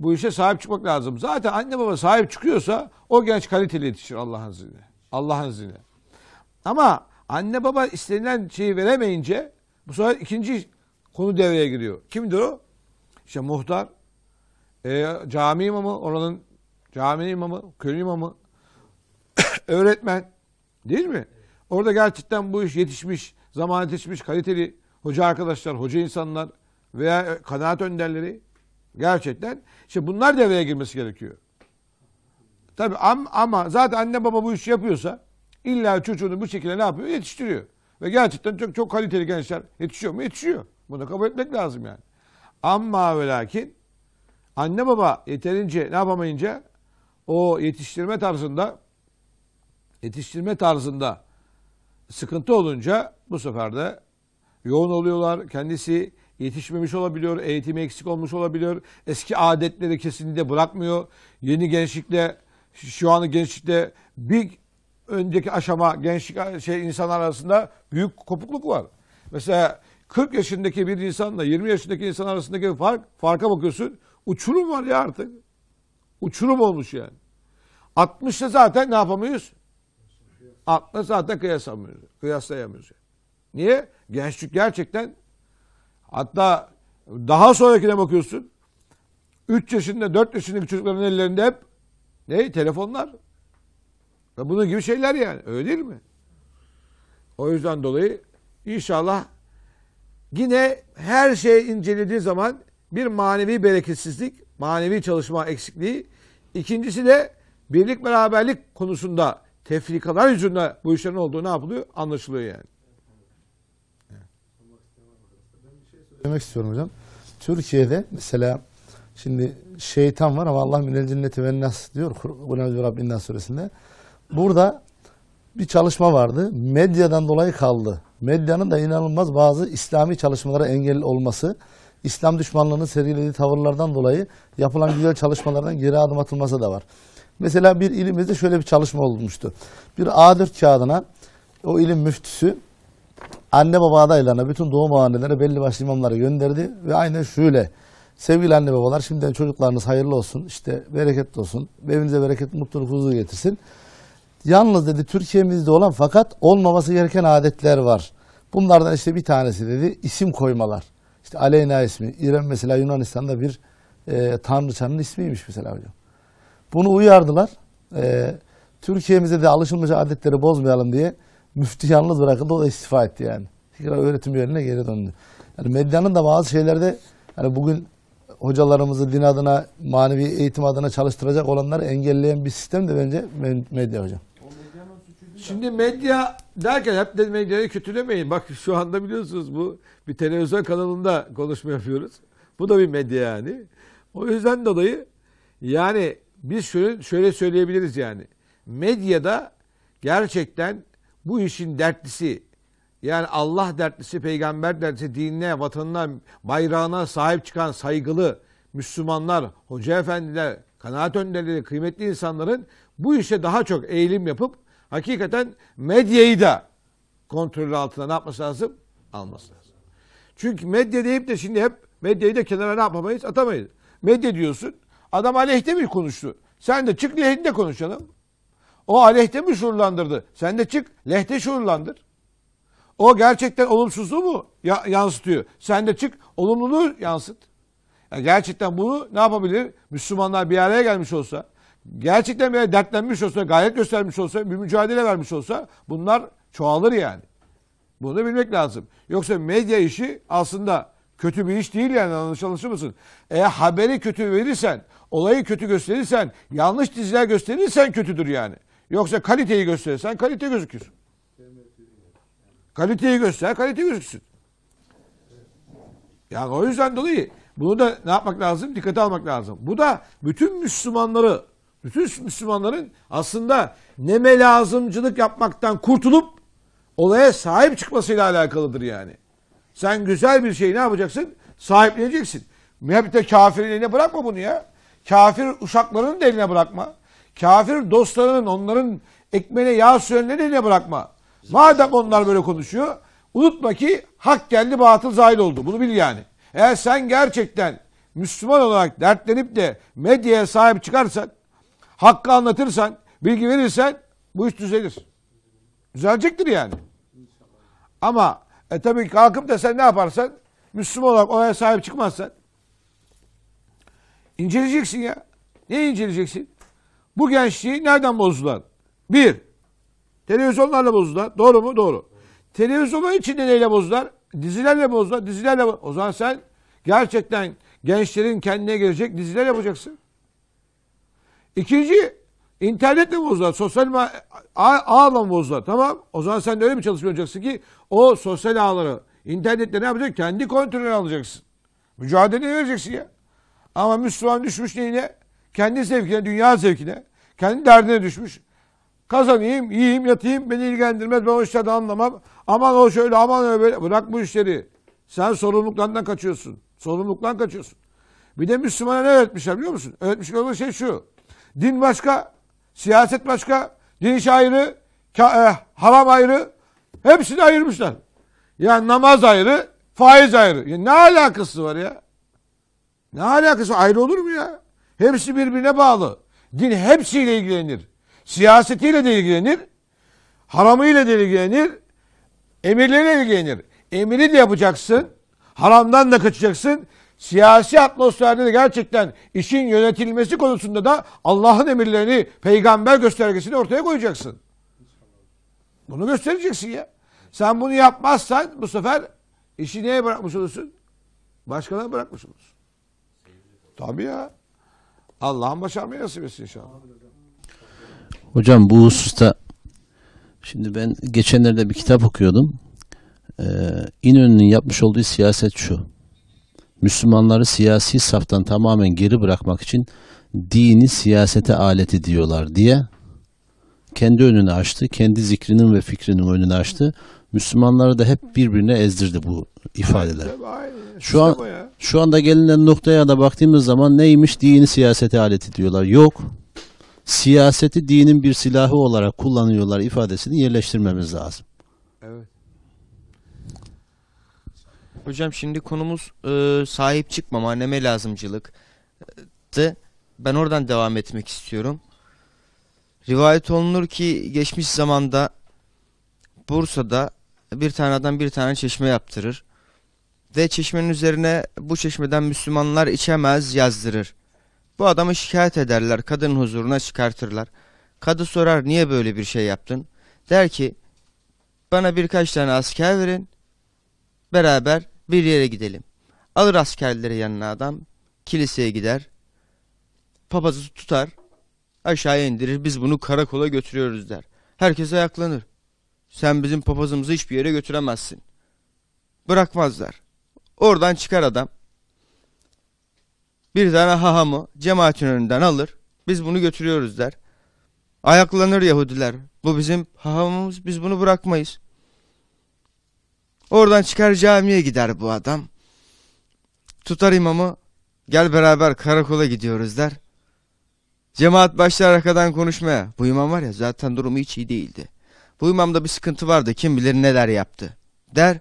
Bu işe sahip çıkmak lazım. Zaten anne baba sahip çıkıyorsa o genç kaliteli yetişir Allah'ın izniyle. Allah'ın izniyle. Ama anne baba istenilen şeyi veremeyince bu sefer ikinci konu devreye giriyor. Kimdir o? İşte muhtar, e, cami imamı, oranın cami imamı, köy imamı, öğretmen değil mi? Orada gerçekten bu iş yetişmiş, zaman yetişmiş, kaliteli hoca arkadaşlar, hoca insanlar veya e, kanaat önderleri gerçekten işte bunlar devreye girmesi gerekiyor. Tabi ama zaten anne baba bu işi yapıyorsa illa çocuğunu bu şekilde ne yapıyor? Yetiştiriyor. Ve gerçekten çok çok kaliteli gençler yetişiyor mu? Yetişiyor. Bunu kabul etmek lazım yani. Amma ve lakin anne baba yeterince ne yapamayınca o yetiştirme tarzında yetiştirme tarzında sıkıntı olunca bu sefer de yoğun oluyorlar. Kendisi yetişmemiş olabiliyor, eğitimi eksik olmuş olabiliyor. Eski adetleri kesinlikle bırakmıyor. Yeni gençlikle şu anı gençlikte bir önceki aşama gençlik şey insanlar arasında büyük kopukluk var. Mesela 40 yaşındaki bir insanla 20 yaşındaki insan arasındaki fark, farka bakıyorsun. Uçurum var ya artık. Uçurum olmuş yani. 60'ta zaten ne yapamıyoruz? 60'ta zaten kıyaslamıyoruz. Kıyaslayamıyoruz. Niye? Gençlik gerçekten hatta daha sonrakine bakıyorsun. 3 yaşında 4 yaşındaki çocukların ellerinde hep ne? Telefonlar. Ve bunun gibi şeyler yani. Öyle değil mi? O yüzden dolayı inşallah Yine her şey incelediği zaman bir manevi bereketsizlik, manevi çalışma eksikliği. İkincisi de birlik beraberlik konusunda tefrikalar yüzünden bu işlerin olduğu ne yapılıyor? Anlaşılıyor yani. Demek şey istiyorum hocam. Türkiye'de mesela şimdi şeytan var ama Allah minel cinneti ve nas diyor Kur'an-ı Rabbin suresinde. Burada bir çalışma vardı. Medyadan dolayı kaldı. Medyanın da inanılmaz bazı İslami çalışmalara engel olması, İslam düşmanlığını sergilediği tavırlardan dolayı yapılan güzel çalışmalardan geri adım atılması da var. Mesela bir ilimizde şöyle bir çalışma olmuştu. Bir A4 kağıdına o ilim müftüsü anne baba adaylarına, bütün doğum hanelere belli başlı imamları gönderdi ve aynı şöyle. Sevgili anne babalar şimdiden çocuklarınız hayırlı olsun, işte bereketli olsun, evinize bereket, mutluluk, huzur getirsin. Yalnız dedi Türkiye'mizde olan fakat olmaması gereken adetler var. Bunlardan işte bir tanesi dedi isim koymalar. İşte Aleyna ismi. İrem mesela Yunanistan'da bir e, tanrıçanın ismiymiş mesela hocam. Bunu uyardılar. E, Türkiye'mize de alışılmış adetleri bozmayalım diye müftü yalnız bırakıldı. O da istifa etti yani. Tekrar öğretim yerine geri döndü. Yani medyanın da bazı şeylerde yani bugün hocalarımızı din adına, manevi eğitim adına çalıştıracak olanları engelleyen bir sistem de bence medya hocam. Şimdi medya derken hep de medyayı kötülemeyin. Bak şu anda biliyorsunuz bu bir televizyon kanalında konuşma yapıyoruz. Bu da bir medya yani. O yüzden dolayı yani biz şöyle, şöyle söyleyebiliriz yani. Medyada gerçekten bu işin dertlisi yani Allah dertlisi, peygamber dertlisi, dinine, vatanına, bayrağına sahip çıkan saygılı Müslümanlar, hoca efendiler, kanaat önderleri, kıymetli insanların bu işe daha çok eğilim yapıp hakikaten medyayı da kontrol altına ne yapması lazım? Alması lazım. Çünkü medya deyip de şimdi hep medyayı da kenara ne yapamayız? Atamayız. Medya diyorsun. Adam aleyhte mi konuştu? Sen de çık lehinde konuşalım. O aleyhte mi şuurlandırdı? Sen de çık lehte şuurlandır. O gerçekten olumsuzluğu mu ya, yansıtıyor? Sen de çık olumluluğu yansıt. Yani gerçekten bunu ne yapabilir? Müslümanlar bir araya gelmiş olsa, gerçekten böyle dertlenmiş olsa, gayret göstermiş olsa, bir mücadele vermiş olsa bunlar çoğalır yani. Bunu bilmek lazım. Yoksa medya işi aslında kötü bir iş değil yani anlaşılmasın. Eğer haberi kötü verirsen, olayı kötü gösterirsen, yanlış diziler gösterirsen kötüdür yani. Yoksa kaliteyi gösterirsen kalite gözükür. Kaliteyi göster, kalite gözüksün. Yani o yüzden dolayı bunu da ne yapmak lazım? Dikkate almak lazım. Bu da bütün Müslümanları bütün Müslümanların aslında neme lazımcılık yapmaktan kurtulup olaya sahip çıkmasıyla alakalıdır yani. Sen güzel bir şeyi ne yapacaksın? Sahipleneceksin. Hep de kafirin eline bırakma bunu ya. Kafir uşaklarının da eline bırakma. Kafir dostlarının, onların ekmeğine yağ sürenlerin eline bırakma. Madem onlar böyle konuşuyor, unutma ki hak geldi, batıl zahil oldu. Bunu bil yani. Eğer sen gerçekten Müslüman olarak dertlenip de medyaya sahip çıkarsan, Hakkı anlatırsan, bilgi verirsen bu iş düzelir. Düzelecektir yani. Ama e tabii kalkıp da sen ne yaparsan Müslüman olarak olaya sahip çıkmazsan inceleyeceksin ya. Ne inceleyeceksin? Bu gençliği nereden bozdular? Bir, televizyonlarla bozdular. Doğru mu? Doğru. Televizyonun içinde neyle bozdular? Dizilerle bozdular. Dizilerle O zaman sen gerçekten gençlerin kendine gelecek diziler yapacaksın. İkinci internetle bozdular. Sosyal ağla bozdular. Tamam. O zaman sen de öyle mi çalışmayacaksın ki o sosyal ağları internette ne yapacaksın? Kendi kontrolünü alacaksın. Mücadele vereceksin ya. Ama Müslüman düşmüş neyine? Kendi zevkine, dünya zevkine. Kendi derdine düşmüş. Kazanayım, yiyeyim, yatayım beni ilgilendirmez. Ben o işleri anlamam. Aman o şöyle, aman öyle Bırak bu işleri. Sen sorumluluklarından kaçıyorsun. Sorumluluktan kaçıyorsun. Bir de Müslümana ne öğretmişler biliyor musun? Öğretmiş olduğu şey şu. Din başka, siyaset başka, din iş ayrı, e, haram ayrı. Hepsini ayırmışlar. Yani namaz ayrı, faiz ayrı. Ya ne alakası var ya? Ne alakası var? Ayrı olur mu ya? Hepsi birbirine bağlı. Din hepsiyle ilgilenir. Siyasetiyle de ilgilenir. Haramıyla de ilgilenir. Emirleriyle ilgilenir. Emiri de yapacaksın. Haramdan da kaçacaksın siyasi atmosferde de gerçekten işin yönetilmesi konusunda da Allah'ın emirlerini, peygamber göstergesini ortaya koyacaksın. Bunu göstereceksin ya. Sen bunu yapmazsan bu sefer işi neye bırakmış olursun? Başkalarına bırakmış olursun. Tabii ya. Allah'ın başarmayı nasip etsin inşallah. Hocam bu hususta şimdi ben geçenlerde bir kitap okuyordum. Ee, İnönü'nün yapmış olduğu siyaset şu. Müslümanları siyasi saftan tamamen geri bırakmak için dini siyasete alet ediyorlar diye kendi önünü açtı. Kendi zikrinin ve fikrinin önünü açtı. Müslümanları da hep birbirine ezdirdi bu ifadeler. Şu an şu anda gelinen noktaya da baktığımız zaman neymiş dini siyasete alet ediyorlar. Yok. Siyaseti dinin bir silahı olarak kullanıyorlar ifadesini yerleştirmemiz lazım. Evet. Hocam şimdi konumuz e, sahip çıkmama, anneme lazımcılıktı. Ben oradan devam etmek istiyorum. Rivayet olunur ki geçmiş zamanda Bursa'da bir tane adam bir tane çeşme yaptırır. Ve çeşmenin üzerine bu çeşmeden Müslümanlar içemez yazdırır. Bu adamı şikayet ederler, kadının huzuruna çıkartırlar. Kadı sorar niye böyle bir şey yaptın? Der ki bana birkaç tane asker verin, beraber bir yere gidelim. Alır askerleri yanına adam. Kiliseye gider. Papazı tutar. Aşağıya indirir. Biz bunu karakola götürüyoruz der. Herkes ayaklanır. Sen bizim papazımızı hiçbir yere götüremezsin. Bırakmazlar. Oradan çıkar adam. Bir tane hahamı cemaatin önünden alır. Biz bunu götürüyoruz der. Ayaklanır Yahudiler. Bu bizim hahamımız biz bunu bırakmayız. Oradan çıkar camiye gider bu adam. Tutar imamı gel beraber karakola gidiyoruz der. Cemaat başlar arkadan konuşmaya. Bu imam var ya zaten durumu hiç iyi değildi. Bu imamda bir sıkıntı vardı kim bilir neler yaptı der.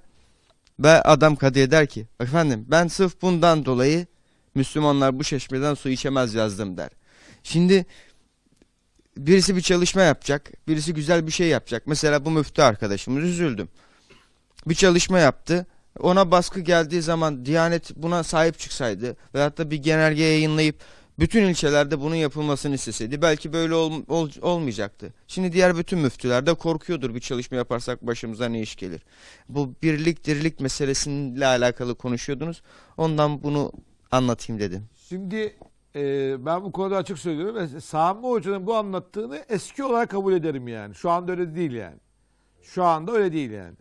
Ve adam kadıya der ki efendim ben sırf bundan dolayı Müslümanlar bu çeşmeden su içemez yazdım der. Şimdi birisi bir çalışma yapacak, birisi güzel bir şey yapacak. Mesela bu müftü arkadaşımız üzüldüm bir çalışma yaptı. Ona baskı geldiği zaman Diyanet buna sahip çıksaydı veyahut da bir genelge yayınlayıp bütün ilçelerde bunun yapılmasını isteseydi belki böyle ol, ol, olmayacaktı. Şimdi diğer bütün müftüler de korkuyordur bir çalışma yaparsak başımıza ne iş gelir. Bu birlik dirlik meselesiyle alakalı konuşuyordunuz. Ondan bunu anlatayım dedim. Şimdi e, ben bu konuda açık söylüyorum. E, Sami Hoca'nın bu anlattığını eski olarak kabul ederim yani. Şu anda öyle değil yani. Şu anda öyle değil yani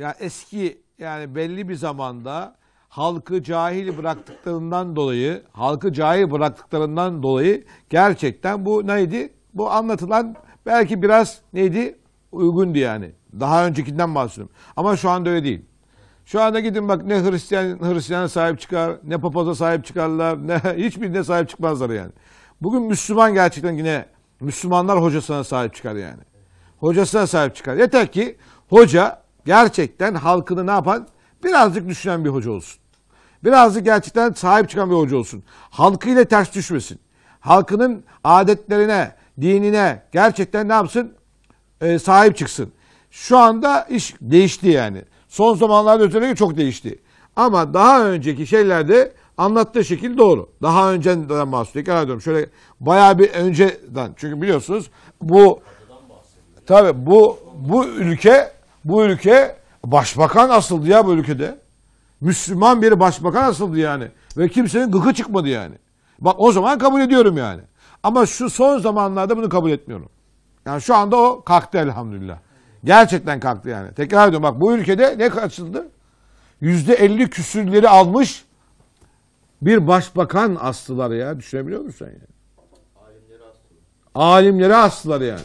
yani eski yani belli bir zamanda halkı cahil bıraktıklarından dolayı, halkı cahil bıraktıklarından dolayı gerçekten bu neydi? Bu anlatılan belki biraz neydi? Uygundu yani. Daha öncekinden bahsediyorum. Ama şu anda öyle değil. Şu anda gidin bak ne Hristiyan Hristiyan sahip çıkar, ne papaza sahip çıkarlar, ne hiçbirine sahip çıkmazlar yani. Bugün Müslüman gerçekten yine Müslümanlar hocasına sahip çıkar yani. Hocasına sahip çıkar. Yeter ki hoca gerçekten halkını ne yapan? Birazcık düşünen bir hoca olsun. Birazcık gerçekten sahip çıkan bir hoca olsun. Halkıyla ters düşmesin. Halkının adetlerine, dinine gerçekten ne yapsın? Ee, sahip çıksın. Şu anda iş değişti yani. Son zamanlarda özellikle çok değişti. Ama daha önceki şeylerde anlattığı şekil doğru. Daha önceden bahsediyor. Tekrar ediyorum. Şöyle bayağı bir önceden. Çünkü biliyorsunuz bu tabi bu bu ülke bu ülke başbakan asıldı ya bu ülkede. Müslüman bir başbakan asıldı yani. Ve kimsenin gıkı çıkmadı yani. Bak o zaman kabul ediyorum yani. Ama şu son zamanlarda bunu kabul etmiyorum. Yani şu anda o kalktı elhamdülillah. Gerçekten kalktı yani. Tekrar ediyorum bak bu ülkede ne kaçıldı? Yüzde elli küsürleri almış bir başbakan astılar ya. Düşünebiliyor musun sen yani? Alimleri astılar. Alimleri astılar yani.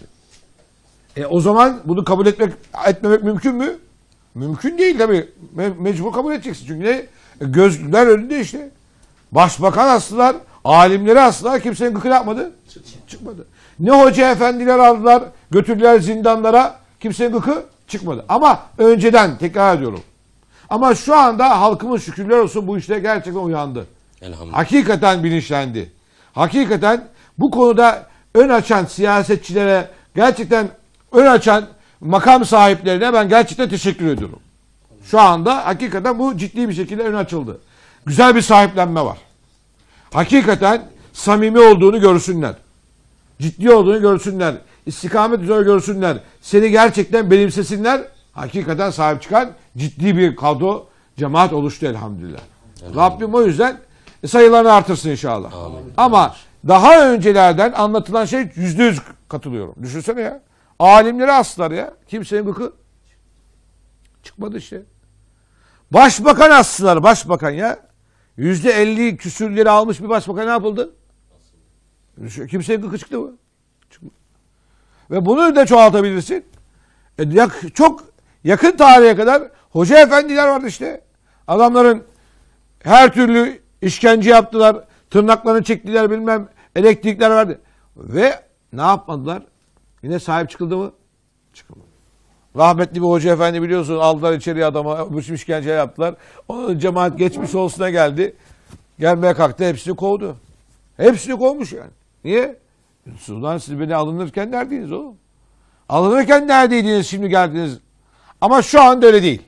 E o zaman bunu kabul etmek etmemek mümkün mü? Mümkün değil tabii. Me mecbur kabul edeceksin. Çünkü ne? E, gözler önünde işte. Başbakan astılar, alimleri astılar. Kimsenin gıkını yapmadı. Çıkmadı. Ne hoca efendiler aldılar, götürdüler zindanlara. Kimsenin gıkı çıkmadı. Ama önceden tekrar ediyorum. Ama şu anda halkımız şükürler olsun bu işte gerçekten uyandı. Hakikaten bilinçlendi. Hakikaten bu konuda ön açan siyasetçilere gerçekten ön açan makam sahiplerine ben gerçekten teşekkür ediyorum. Şu anda hakikaten bu ciddi bir şekilde ön açıldı. Güzel bir sahiplenme var. Hakikaten samimi olduğunu görsünler. Ciddi olduğunu görsünler. İstikamet üzere görsünler. Seni gerçekten benimsesinler. Hakikaten sahip çıkan ciddi bir kadro cemaat oluştu elhamdülillah. elhamdülillah. Rabbim o yüzden sayılarını artırsın inşallah. Amin. Ama daha öncelerden anlatılan şey yüzde yüz katılıyorum. Düşünsene ya. Alimleri astılar ya. Kimsenin gıkı çıkmadı işte. Başbakan astılar başbakan ya. Yüzde elli küsürleri almış bir başbakan ne yapıldı? Kimsenin gıkı çıktı mı? Çıkmadı. Ve bunu da çoğaltabilirsin. E, yak, çok yakın tarihe kadar hoca efendiler vardı işte. Adamların her türlü işkence yaptılar. Tırnaklarını çektiler bilmem elektrikler verdi. Ve ne yapmadılar? Yine sahip çıkıldı mı? Çıkılmadı. Rahmetli bir hoca efendi biliyorsun aldılar içeri adama öbürsüm işkence yaptılar. Onun cemaat geçmiş olsuna geldi. Gelmeye kalktı hepsini kovdu. Hepsini kovmuş yani. Niye? Sultan siz beni alınırken neredeydiniz oğlum? Alınırken neredeydiniz şimdi geldiniz? Ama şu anda öyle değil.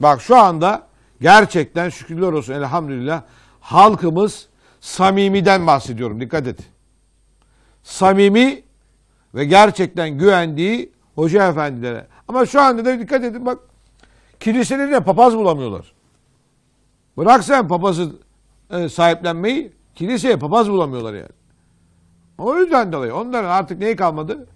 Bak şu anda gerçekten şükürler olsun elhamdülillah halkımız samimiden bahsediyorum dikkat et. Samimi ve gerçekten güvendiği hoca efendilere. Ama şu anda da dikkat edin bak kiliselerine papaz bulamıyorlar. Bırak sen papazı e, sahiplenmeyi kiliseye papaz bulamıyorlar yani. O yüzden dolayı onların artık neyi kalmadı?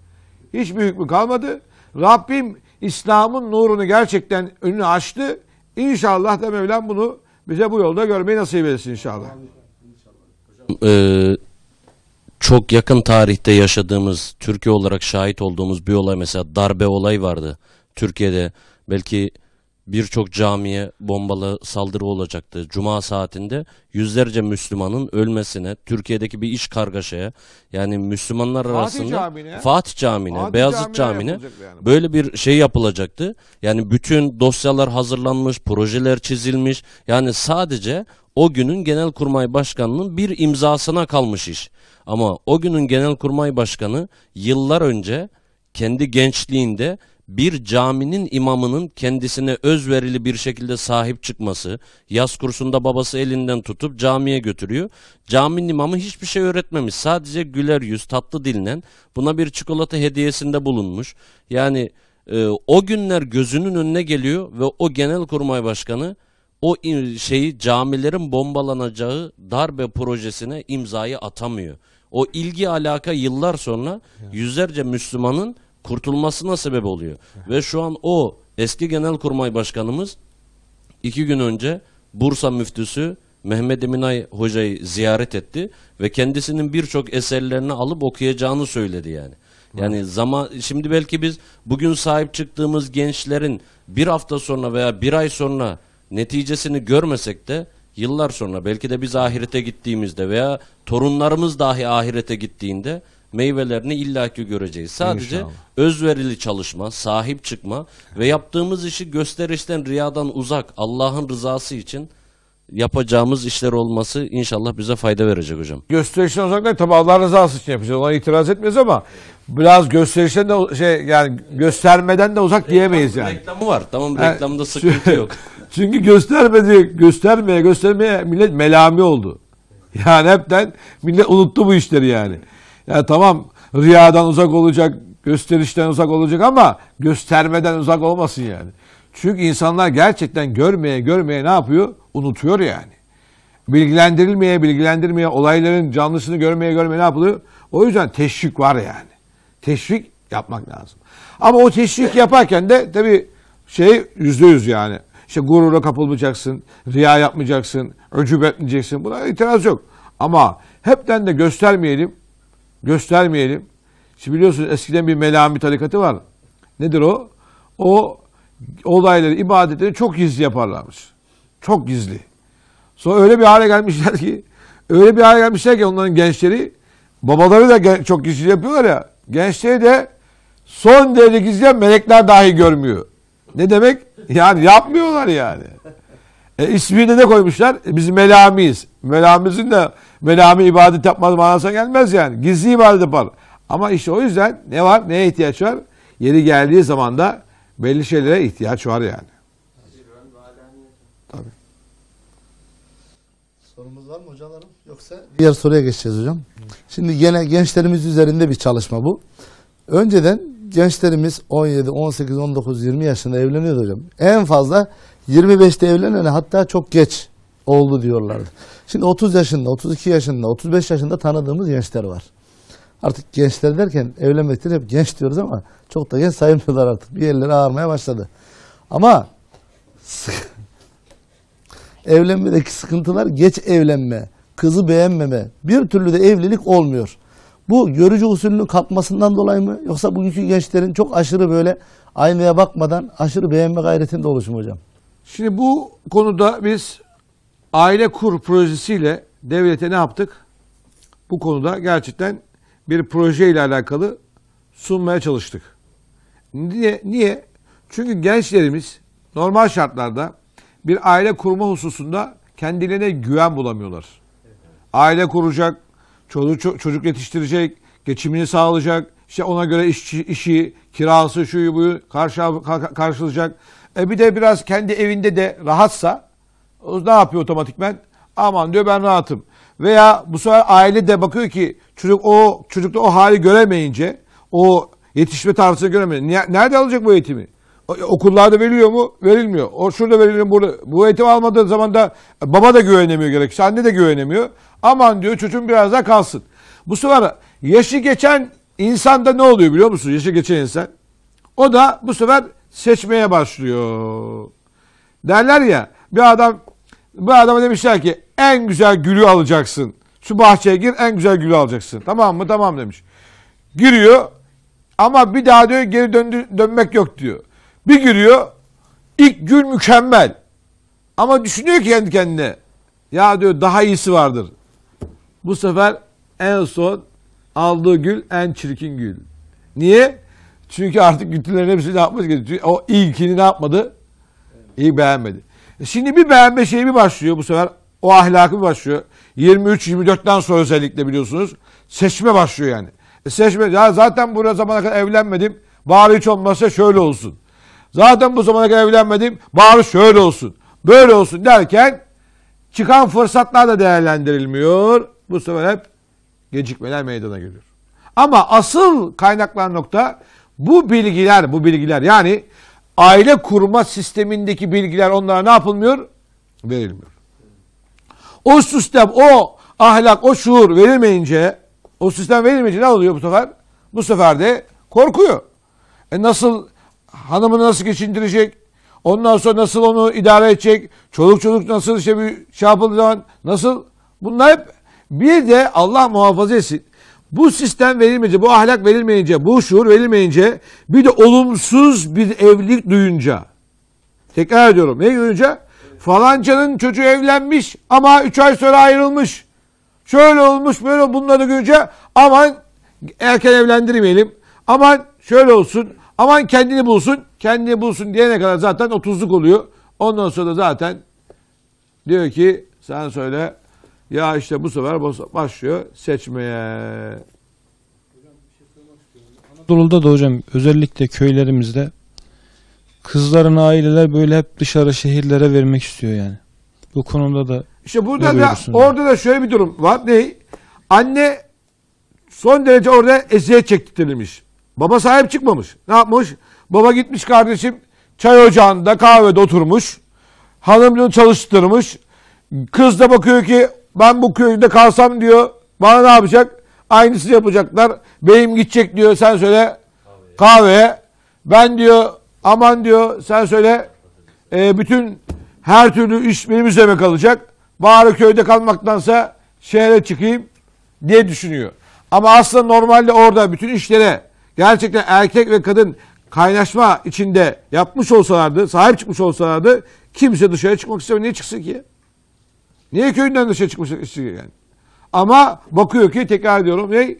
Hiçbir hükmü kalmadı. Rabbim İslam'ın nurunu gerçekten önünü açtı. İnşallah da Mevlam bunu bize bu yolda görmeyi nasip etsin inşallah. Ee, çok yakın tarihte yaşadığımız, Türkiye olarak şahit olduğumuz bir olay mesela darbe olayı vardı Türkiye'de. Belki birçok camiye bombalı saldırı olacaktı. Cuma saatinde yüzlerce Müslümanın ölmesine, Türkiye'deki bir iş kargaşaya yani Müslümanlar Fatih arasında Camii'ne, Fatih Camii'ne, Beyazıt Camii'ne, Camii'ne yani. böyle bir şey yapılacaktı. Yani bütün dosyalar hazırlanmış, projeler çizilmiş. Yani sadece o günün Genelkurmay Başkanı'nın bir imzasına kalmış iş. Ama o günün genelkurmay başkanı yıllar önce kendi gençliğinde bir caminin imamının kendisine özverili bir şekilde sahip çıkması, yaz kursunda babası elinden tutup camiye götürüyor. Caminin imamı hiçbir şey öğretmemiş. Sadece güler yüz, tatlı dilinen buna bir çikolata hediyesinde bulunmuş. Yani e, o günler gözünün önüne geliyor ve o genel kurmay başkanı o şeyi camilerin bombalanacağı darbe projesine imzayı atamıyor. O ilgi alaka yıllar sonra yüzlerce Müslümanın kurtulmasına sebep oluyor. Ve şu an o eski genelkurmay başkanımız iki gün önce Bursa müftüsü Mehmet Eminay hocayı ziyaret etti ve kendisinin birçok eserlerini alıp okuyacağını söyledi yani. Yani zaman şimdi belki biz bugün sahip çıktığımız gençlerin bir hafta sonra veya bir ay sonra neticesini görmesek de yıllar sonra belki de biz ahirete gittiğimizde veya torunlarımız dahi ahirete gittiğinde meyvelerini illaki göreceğiz. Sadece İnşallah. özverili çalışma, sahip çıkma ve yaptığımız işi gösterişten, riyadan uzak Allah'ın rızası için yapacağımız işler olması inşallah bize fayda verecek hocam. Gösterişten uzak değil tabi Allah rızası için yapacağız. Ona itiraz etmiyoruz ama biraz gösterişten de şey yani göstermeden de uzak diyemeyiz yani. Reklamı var. Tamam reklamda sıkıntı yok. Çünkü göstermedi, göstermeye göstermeye millet melami oldu. Yani hepten millet unuttu bu işleri yani. Yani tamam riyadan uzak olacak, gösterişten uzak olacak ama göstermeden uzak olmasın yani. Çünkü insanlar gerçekten görmeye görmeye ne yapıyor? Unutuyor yani. Bilgilendirilmeye bilgilendirmeye olayların canlısını görmeye görmeye ne yapılıyor? O yüzden teşvik var yani. Teşvik yapmak lazım. Ama o teşvik yaparken de tabii şey yüzde yüz yani işte gurura kapılmayacaksın, riya yapmayacaksın, öcüb etmeyeceksin. Buna itiraz yok. Ama hepten de göstermeyelim. Göstermeyelim. Şimdi biliyorsunuz eskiden bir melami tarikatı var. Nedir o? O olayları, ibadetleri çok gizli yaparlarmış. Çok gizli. Sonra öyle bir hale gelmişler ki, öyle bir hale gelmişler ki onların gençleri, babaları da çok gizli yapıyorlar ya, gençleri de son derece gizli melekler dahi görmüyor. Ne demek? Yani yapmıyorlar yani. E, ismini de ne koymuşlar? E, biz melamiyiz. Melamimizin de melami ibadet yapmaz manasına gelmez yani. Gizli ibadet yapar. Ama işte o yüzden ne var? Neye ihtiyaç var? Yeri geldiği zaman da belli şeylere ihtiyaç var yani. Tabii. Sorumuz var mı hocalarım? Yoksa diğer soruya geçeceğiz hocam. Şimdi yine gençlerimiz üzerinde bir çalışma bu. Önceden gençlerimiz 17, 18, 19, 20 yaşında evleniyordu hocam. En fazla 25'te evlenene hatta çok geç oldu diyorlardı. Şimdi 30 yaşında, 32 yaşında, 35 yaşında tanıdığımız gençler var. Artık gençler derken evlenmektir hep genç diyoruz ama çok da genç sayılmıyorlar artık. Bir yerlere ağarmaya başladı. Ama evlenmedeki sıkıntılar geç evlenme, kızı beğenmeme, bir türlü de evlilik olmuyor. Bu görücü usulünün kalkmasından dolayı mı yoksa bugünkü gençlerin çok aşırı böyle aynaya bakmadan aşırı beğenme gayretinde oluşumu hocam? Şimdi bu konuda biz aile kur projesiyle devlete ne yaptık? Bu konuda gerçekten bir proje ile alakalı sunmaya çalıştık. Niye? Niye? Çünkü gençlerimiz normal şartlarda bir aile kurma hususunda kendilerine güven bulamıyorlar. Aile kuracak, çoluğu çocuk yetiştirecek, geçimini sağlayacak, işte ona göre işçi, işi, kirası, şuyu buyu karşı, karşılayacak. E bir de biraz kendi evinde de rahatsa o ne yapıyor otomatikmen? Aman diyor ben rahatım. Veya bu sefer aile de bakıyor ki çocuk o çocukta o hali göremeyince o yetişme tarzını göremeyince nerede alacak bu eğitimi? E, Okullarda veriliyor mu? Verilmiyor. O şurada veriliyor burada. Bu eğitim almadığı zaman da baba da güvenemiyor gerekirse. Anne de güvenemiyor. Aman diyor çocuğum biraz daha kalsın. Bu sefer yaşı geçen insanda ne oluyor biliyor musun? Yaşı geçen insan. O da bu sefer seçmeye başlıyor. Derler ya bir adam bu adama demişler ki en güzel gülü alacaksın. Şu bahçeye gir en güzel gülü alacaksın. Tamam mı? Tamam demiş. Giriyor ama bir daha diyor geri döndü, dönmek yok diyor. Bir giriyor. İlk gün mükemmel. Ama düşünüyor ki kendi kendine. Ya diyor daha iyisi vardır. Bu sefer en son aldığı gül en çirkin gül. Niye? Çünkü artık gütülerin hepsini ne yapmış ki? O ilkini ne yapmadı? İyi beğenmedi. E şimdi bir beğenme şeyi bir başlıyor bu sefer. O ahlakı bir başlıyor. 23-24'ten sonra özellikle biliyorsunuz. Seçme başlıyor yani. E seçme. Ya zaten buraya zamana kadar evlenmedim. Bari hiç olmazsa şöyle olsun. Zaten bu zamana kadar evlenmedim. Bari şöyle olsun. Böyle olsun derken çıkan fırsatlar da değerlendirilmiyor. Bu sefer hep gecikmeler meydana geliyor. Ama asıl kaynaklanan nokta bu bilgiler, bu bilgiler yani aile kurma sistemindeki bilgiler onlara ne yapılmıyor? Verilmiyor. O sistem, o ahlak, o şuur verilmeyince, o sistem verilmeyince ne oluyor bu sefer? Bu sefer de korkuyor. E nasıl Hanımı nasıl geçindirecek? Ondan sonra nasıl onu idare edecek? Çoluk çocuk nasıl işte bir şey yapıldığı zaman nasıl? Bunlar hep bir de Allah muhafaza etsin. Bu sistem verilmeyince, bu ahlak verilmeyince, bu şuur verilmeyince bir de olumsuz bir evlilik duyunca. Tekrar ediyorum. Ne duyunca? Falancanın çocuğu evlenmiş ama 3 ay sonra ayrılmış. Şöyle olmuş böyle bunları görünce aman erken evlendirmeyelim. Aman şöyle olsun Aman kendini bulsun, kendini bulsun diyene kadar zaten 30'luk oluyor. Ondan sonra da zaten diyor ki sen söyle ya işte bu sefer başlıyor seçmeye. Şey Anadolu'da da hocam özellikle köylerimizde kızların aileler böyle hep dışarı şehirlere vermek istiyor yani. Bu konuda da İşte burada da orada da şöyle bir durum var. Ne? Anne son derece orada eziyet çektirmiş. Baba sahip çıkmamış. Ne yapmış? Baba gitmiş kardeşim çay ocağında kahvede oturmuş. Hanımını çalıştırmış. Kız da bakıyor ki ben bu köyde kalsam diyor. Bana ne yapacak? Aynısı yapacaklar. Beyim gidecek diyor sen söyle kahveye. Ben diyor aman diyor sen söyle e, bütün her türlü iş benim üzerime kalacak. Bari köyde kalmaktansa şehre çıkayım diye düşünüyor. Ama aslında normalde orada bütün işlere gerçekten erkek ve kadın kaynaşma içinde yapmış olsalardı, sahip çıkmış olsalardı kimse dışarı çıkmak istemiyor. Niye çıksın ki? Niye köyünden dışarı çıkmış istiyor yani? Ama bakıyor ki tekrar diyorum ne?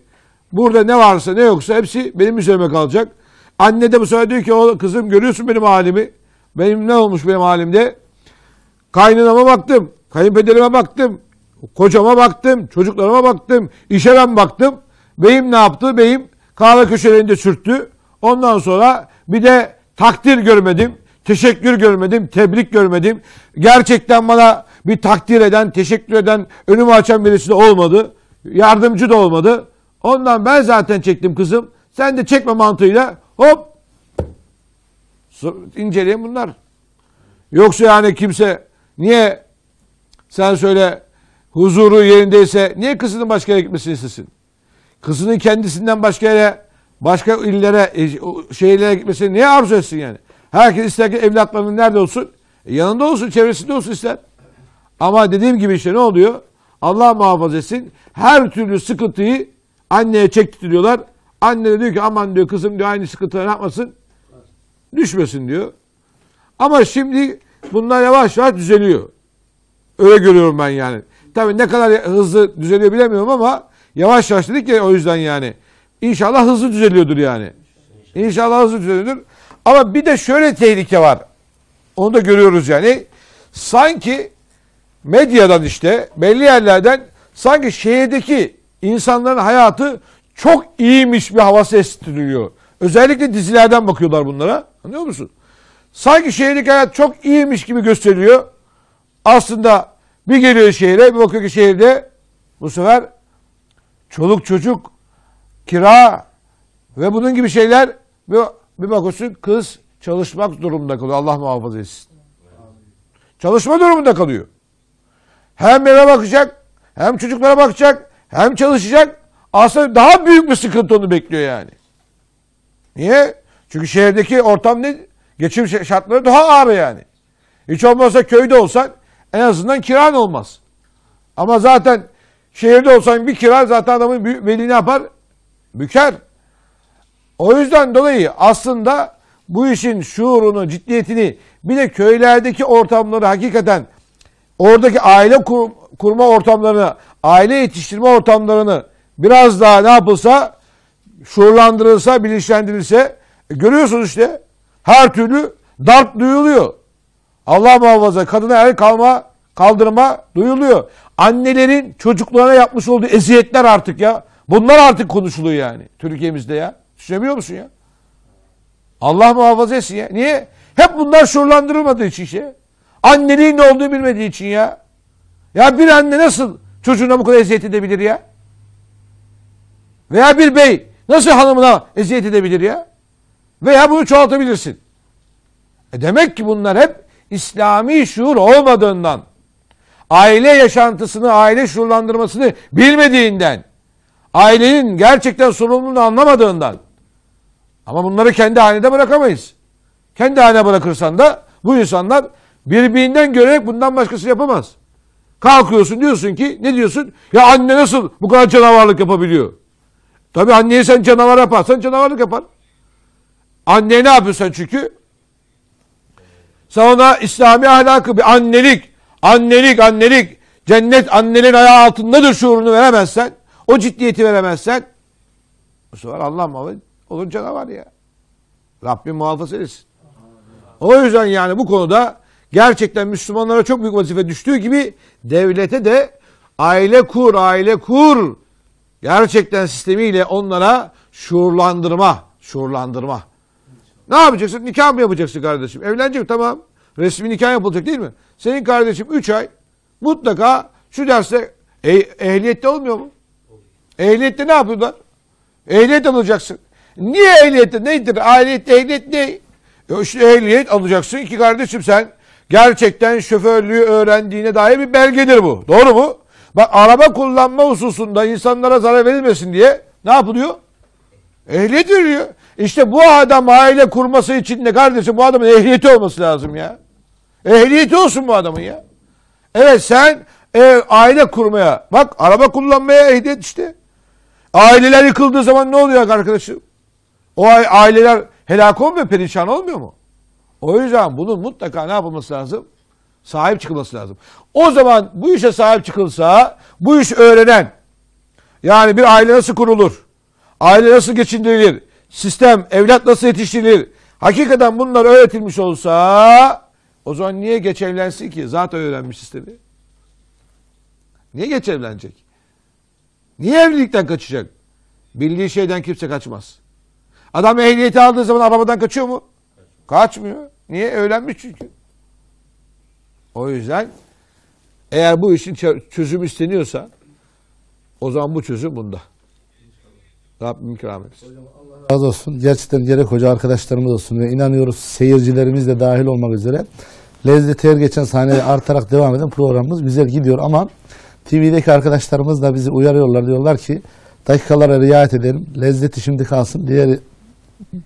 Burada ne varsa ne yoksa hepsi benim üzerime kalacak. Anne de bu sefer diyor ki o kızım görüyorsun benim halimi. Benim ne olmuş benim halimde? Kaynanama baktım, kayınpederime baktım, kocama baktım, çocuklarıma baktım, işe ben baktım. Beyim ne yaptı? Beyim Kahve köşelerinde sürttü. Ondan sonra bir de takdir görmedim, teşekkür görmedim, tebrik görmedim. Gerçekten bana bir takdir eden, teşekkür eden, önümü açan birisi de olmadı. Yardımcı da olmadı. Ondan ben zaten çektim kızım. Sen de çekme mantığıyla hop inceleyin bunlar. Yoksa yani kimse niye sen söyle huzuru yerindeyse niye kızının başka yere gitmesini istesin? Kızının kendisinden başka yere, başka illere, e, şehirlere gitmesini niye arzu etsin yani? Herkes ister ki evlatlarının nerede olsun? E yanında olsun, çevresinde olsun ister. Ama dediğim gibi işte ne oluyor? Allah muhafaza etsin. Her türlü sıkıntıyı anneye çektiriyorlar. Anne de diyor ki aman diyor kızım diyor aynı sıkıntılar yapmasın. Düşmesin diyor. Ama şimdi bunlar yavaş yavaş düzeliyor. Öyle görüyorum ben yani. Tabii ne kadar hızlı düzeliyor bilemiyorum ama Yavaş yavaş dedik ya o yüzden yani. İnşallah hızlı düzeliyordur yani. İnşallah hızlı düzeliyordur. Ama bir de şöyle tehlike var. Onu da görüyoruz yani. Sanki medyadan işte belli yerlerden sanki şehirdeki insanların hayatı çok iyiymiş bir havası estiriliyor. Özellikle dizilerden bakıyorlar bunlara. Anlıyor musun? Sanki şehirdeki hayat çok iyiymiş gibi gösteriliyor. Aslında bir geliyor şehire bir bakıyor ki şehirde bu sefer çoluk çocuk, kira ve bunun gibi şeyler bir bir bakıyorsun kız çalışmak durumunda kalıyor. Allah muhafaza etsin. Çalışma durumunda kalıyor. Hem eve bakacak, hem çocuklara bakacak, hem çalışacak. Aslında daha büyük bir sıkıntı onu bekliyor yani. Niye? Çünkü şehirdeki ortam ne? Geçim şartları daha ağır yani. Hiç olmazsa köyde olsan en azından kiran olmaz. Ama zaten Şehirde olsan bir kira zaten adamın belini ne yapar? Büker. O yüzden dolayı aslında bu işin şuurunu, ciddiyetini bir de köylerdeki ortamları hakikaten oradaki aile kur, kurma ortamlarını, aile yetiştirme ortamlarını biraz daha ne yapılsa şuurlandırılsa, bilinçlendirilse e, görüyorsunuz işte her türlü darp duyuluyor. Allah muhafaza kadına el kalma, kaldırma duyuluyor. Annelerin çocuklarına yapmış olduğu eziyetler artık ya. Bunlar artık konuşuluyor yani Türkiye'mizde ya. Düşünebiliyor musun ya? Allah muhafaza etsin ya. Niye? Hep bunlar şuurlandırılmadığı için şey. Anneliğin ne olduğu bilmediği için ya. Ya bir anne nasıl çocuğuna bu kadar eziyet edebilir ya? Veya bir bey nasıl hanımına eziyet edebilir ya? Veya bunu çoğaltabilirsin. E demek ki bunlar hep İslami şuur olmadığından, aile yaşantısını, aile şuurlandırmasını bilmediğinden, ailenin gerçekten sorumluluğunu anlamadığından. Ama bunları kendi haline bırakamayız. Kendi haline bırakırsan da bu insanlar birbirinden görerek bundan başkası yapamaz. Kalkıyorsun diyorsun ki ne diyorsun? Ya anne nasıl bu kadar canavarlık yapabiliyor? Tabii anneye sen canavar yaparsan canavarlık yapar. Anneye ne yapıyorsun çünkü? Sen ona İslami ahlakı bir annelik, Annelik annelik cennet annenin ayağı altındadır şuurunu veremezsen o ciddiyeti veremezsen bu sefer Allah muhafaza olur var ya. Rabbim muhafaza etsin. O yüzden yani bu konuda gerçekten Müslümanlara çok büyük vazife düştüğü gibi devlete de aile kur, aile kur gerçekten sistemiyle onlara şuurlandırma, şuurlandırma. Ne yapacaksın? Nikah mı yapacaksın kardeşim? Evlenecek tamam. Resmi nikah yapılacak değil mi? Senin kardeşim 3 ay mutlaka şu derste e, ehliyette olmuyor mu? Ehliyette ne yapıyorlar? Ehliyet alacaksın. Niye ehliyette? Nedir? Ahliyet, ehliyet ne? E ehliyet alacaksın ki kardeşim sen gerçekten şoförlüğü öğrendiğine dair bir belgedir bu. Doğru mu? Bak araba kullanma hususunda insanlara zarar verilmesin diye ne yapılıyor? Ehliyet veriliyor. İşte bu adam aile kurması için de kardeşim bu adamın ehliyeti olması lazım ya. Ehliyeti olsun bu adamın ya. Evet sen e, aile kurmaya bak araba kullanmaya ehliyet işte. Aileler yıkıldığı zaman ne oluyor arkadaşım? O aileler helak olmuyor, perişan olmuyor mu? O yüzden bunun mutlaka ne yapılması lazım? Sahip çıkılması lazım. O zaman bu işe sahip çıkılsa bu iş öğrenen yani bir aile nasıl kurulur? Aile nasıl geçindirilir? sistem, evlat nasıl yetiştirilir? Hakikaten bunlar öğretilmiş olsa o zaman niye geç evlensin ki? Zaten öğrenmiş sistemi. Niye geç evlenecek? Niye evlilikten kaçacak? Bildiği şeyden kimse kaçmaz. Adam ehliyeti aldığı zaman arabadan kaçıyor mu? Kaçmıyor. Niye? Öğrenmiş çünkü. O yüzden eğer bu işin çözüm isteniyorsa o zaman bu çözüm bunda. Rabbim ikram etsin. Razı olsun. Gerçekten gerek hoca arkadaşlarımız olsun ve inanıyoruz seyircilerimiz de dahil olmak üzere lezzeti her geçen sahneye artarak devam eden programımız güzel gidiyor ama TV'deki arkadaşlarımız da bizi uyarıyorlar. Diyorlar ki dakikalara riayet edelim. Lezzeti şimdi kalsın. Diğer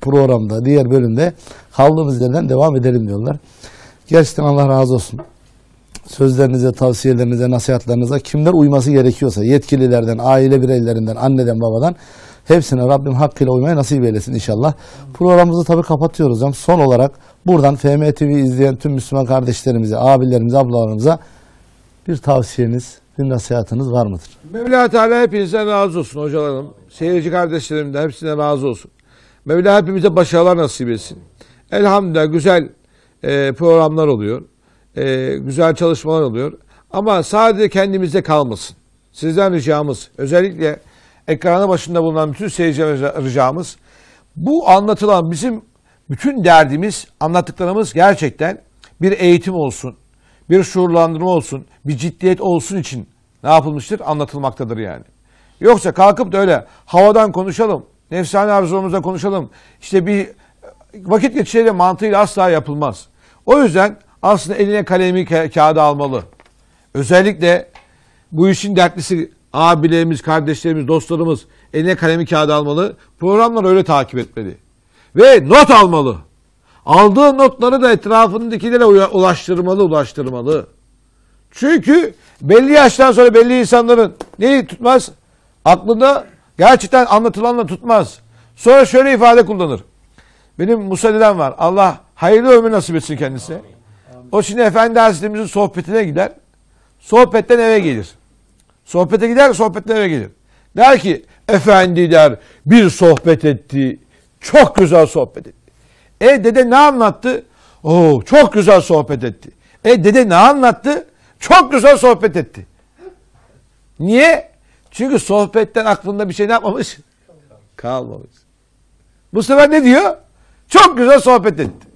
programda, diğer bölümde kaldığımız yerden devam edelim diyorlar. Gerçekten Allah razı olsun. Sözlerinize, tavsiyelerinize, nasihatlarınıza kimler uyması gerekiyorsa yetkililerden, aile bireylerinden, anneden, babadan Hepsine Rabbim hakkıyla uymaya nasip eylesin inşallah. Programımızı tabi kapatıyoruz hocam. Son olarak buradan FM TV izleyen tüm Müslüman kardeşlerimize, abilerimize, ablalarımıza bir tavsiyeniz, bir nasihatınız var mıdır? Mevla Teala hepinizden razı olsun hocalarım. Seyirci kardeşlerim de hepsine razı olsun. Mevla hepimize başarılar nasip etsin. Elhamdülillah güzel e, programlar oluyor. E, güzel çalışmalar oluyor. Ama sadece kendimizde kalmasın. Sizden ricamız özellikle ekranı başında bulunan bütün seyirciler ricamız bu anlatılan bizim bütün derdimiz, anlattıklarımız gerçekten bir eğitim olsun, bir şuurlandırma olsun, bir ciddiyet olsun için ne yapılmıştır? Anlatılmaktadır yani. Yoksa kalkıp da öyle havadan konuşalım, nefsane arzumuzla konuşalım, işte bir vakit geçişleri mantığıyla asla yapılmaz. O yüzden aslında eline kalemi ka kağıda almalı. Özellikle bu işin dertlisi abilerimiz, kardeşlerimiz, dostlarımız eline kalemi kağıdı almalı. Programları öyle takip etmeli. Ve not almalı. Aldığı notları da etrafındakilere ulaştırmalı, ulaştırmalı. Çünkü belli yaştan sonra belli insanların neyi tutmaz? Aklında gerçekten anlatılanla tutmaz. Sonra şöyle ifade kullanır. Benim Musa dedem var. Allah hayırlı ömür nasip etsin kendisine. O şimdi Efendi Hazretlerimizin sohbetine gider. Sohbetten eve gelir. Sohbete gider, sohbetten eve gelir. Der ki, efendi der, bir sohbet etti. Çok güzel sohbet etti. E dede ne anlattı? Oo, çok güzel sohbet etti. E dede ne anlattı? Çok güzel sohbet etti. Niye? Çünkü sohbetten aklında bir şey ne yapmamış? Kalmamış. Bu sefer ne diyor? Çok güzel sohbet etti.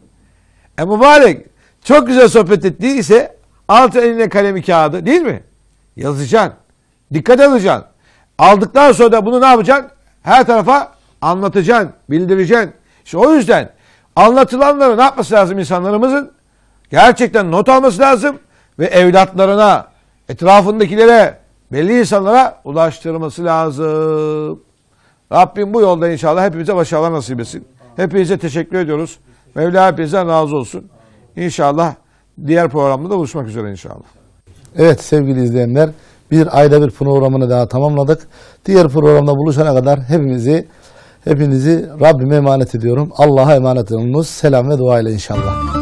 E mübarek çok güzel sohbet ettiyse altı eline kalemi kağıdı değil mi? Yazacaksın. Dikkat alacaksın. Aldıktan sonra da bunu ne yapacaksın? Her tarafa anlatacaksın, bildireceksin. İşte o yüzden anlatılanları ne yapması lazım insanlarımızın? Gerçekten not alması lazım ve evlatlarına, etrafındakilere, belli insanlara ulaştırması lazım. Rabbim bu yolda inşallah hepimize başarılar nasip etsin. Hepinize teşekkür ediyoruz. Mevla hepinizden razı olsun. İnşallah diğer programda da buluşmak üzere inşallah. Evet sevgili izleyenler. Bir ayda bir programını daha tamamladık. Diğer programda buluşana kadar hepimizi hepinizi Rabbime emanet ediyorum. Allah'a emanet olunuz. Selam ve dua ile inşallah.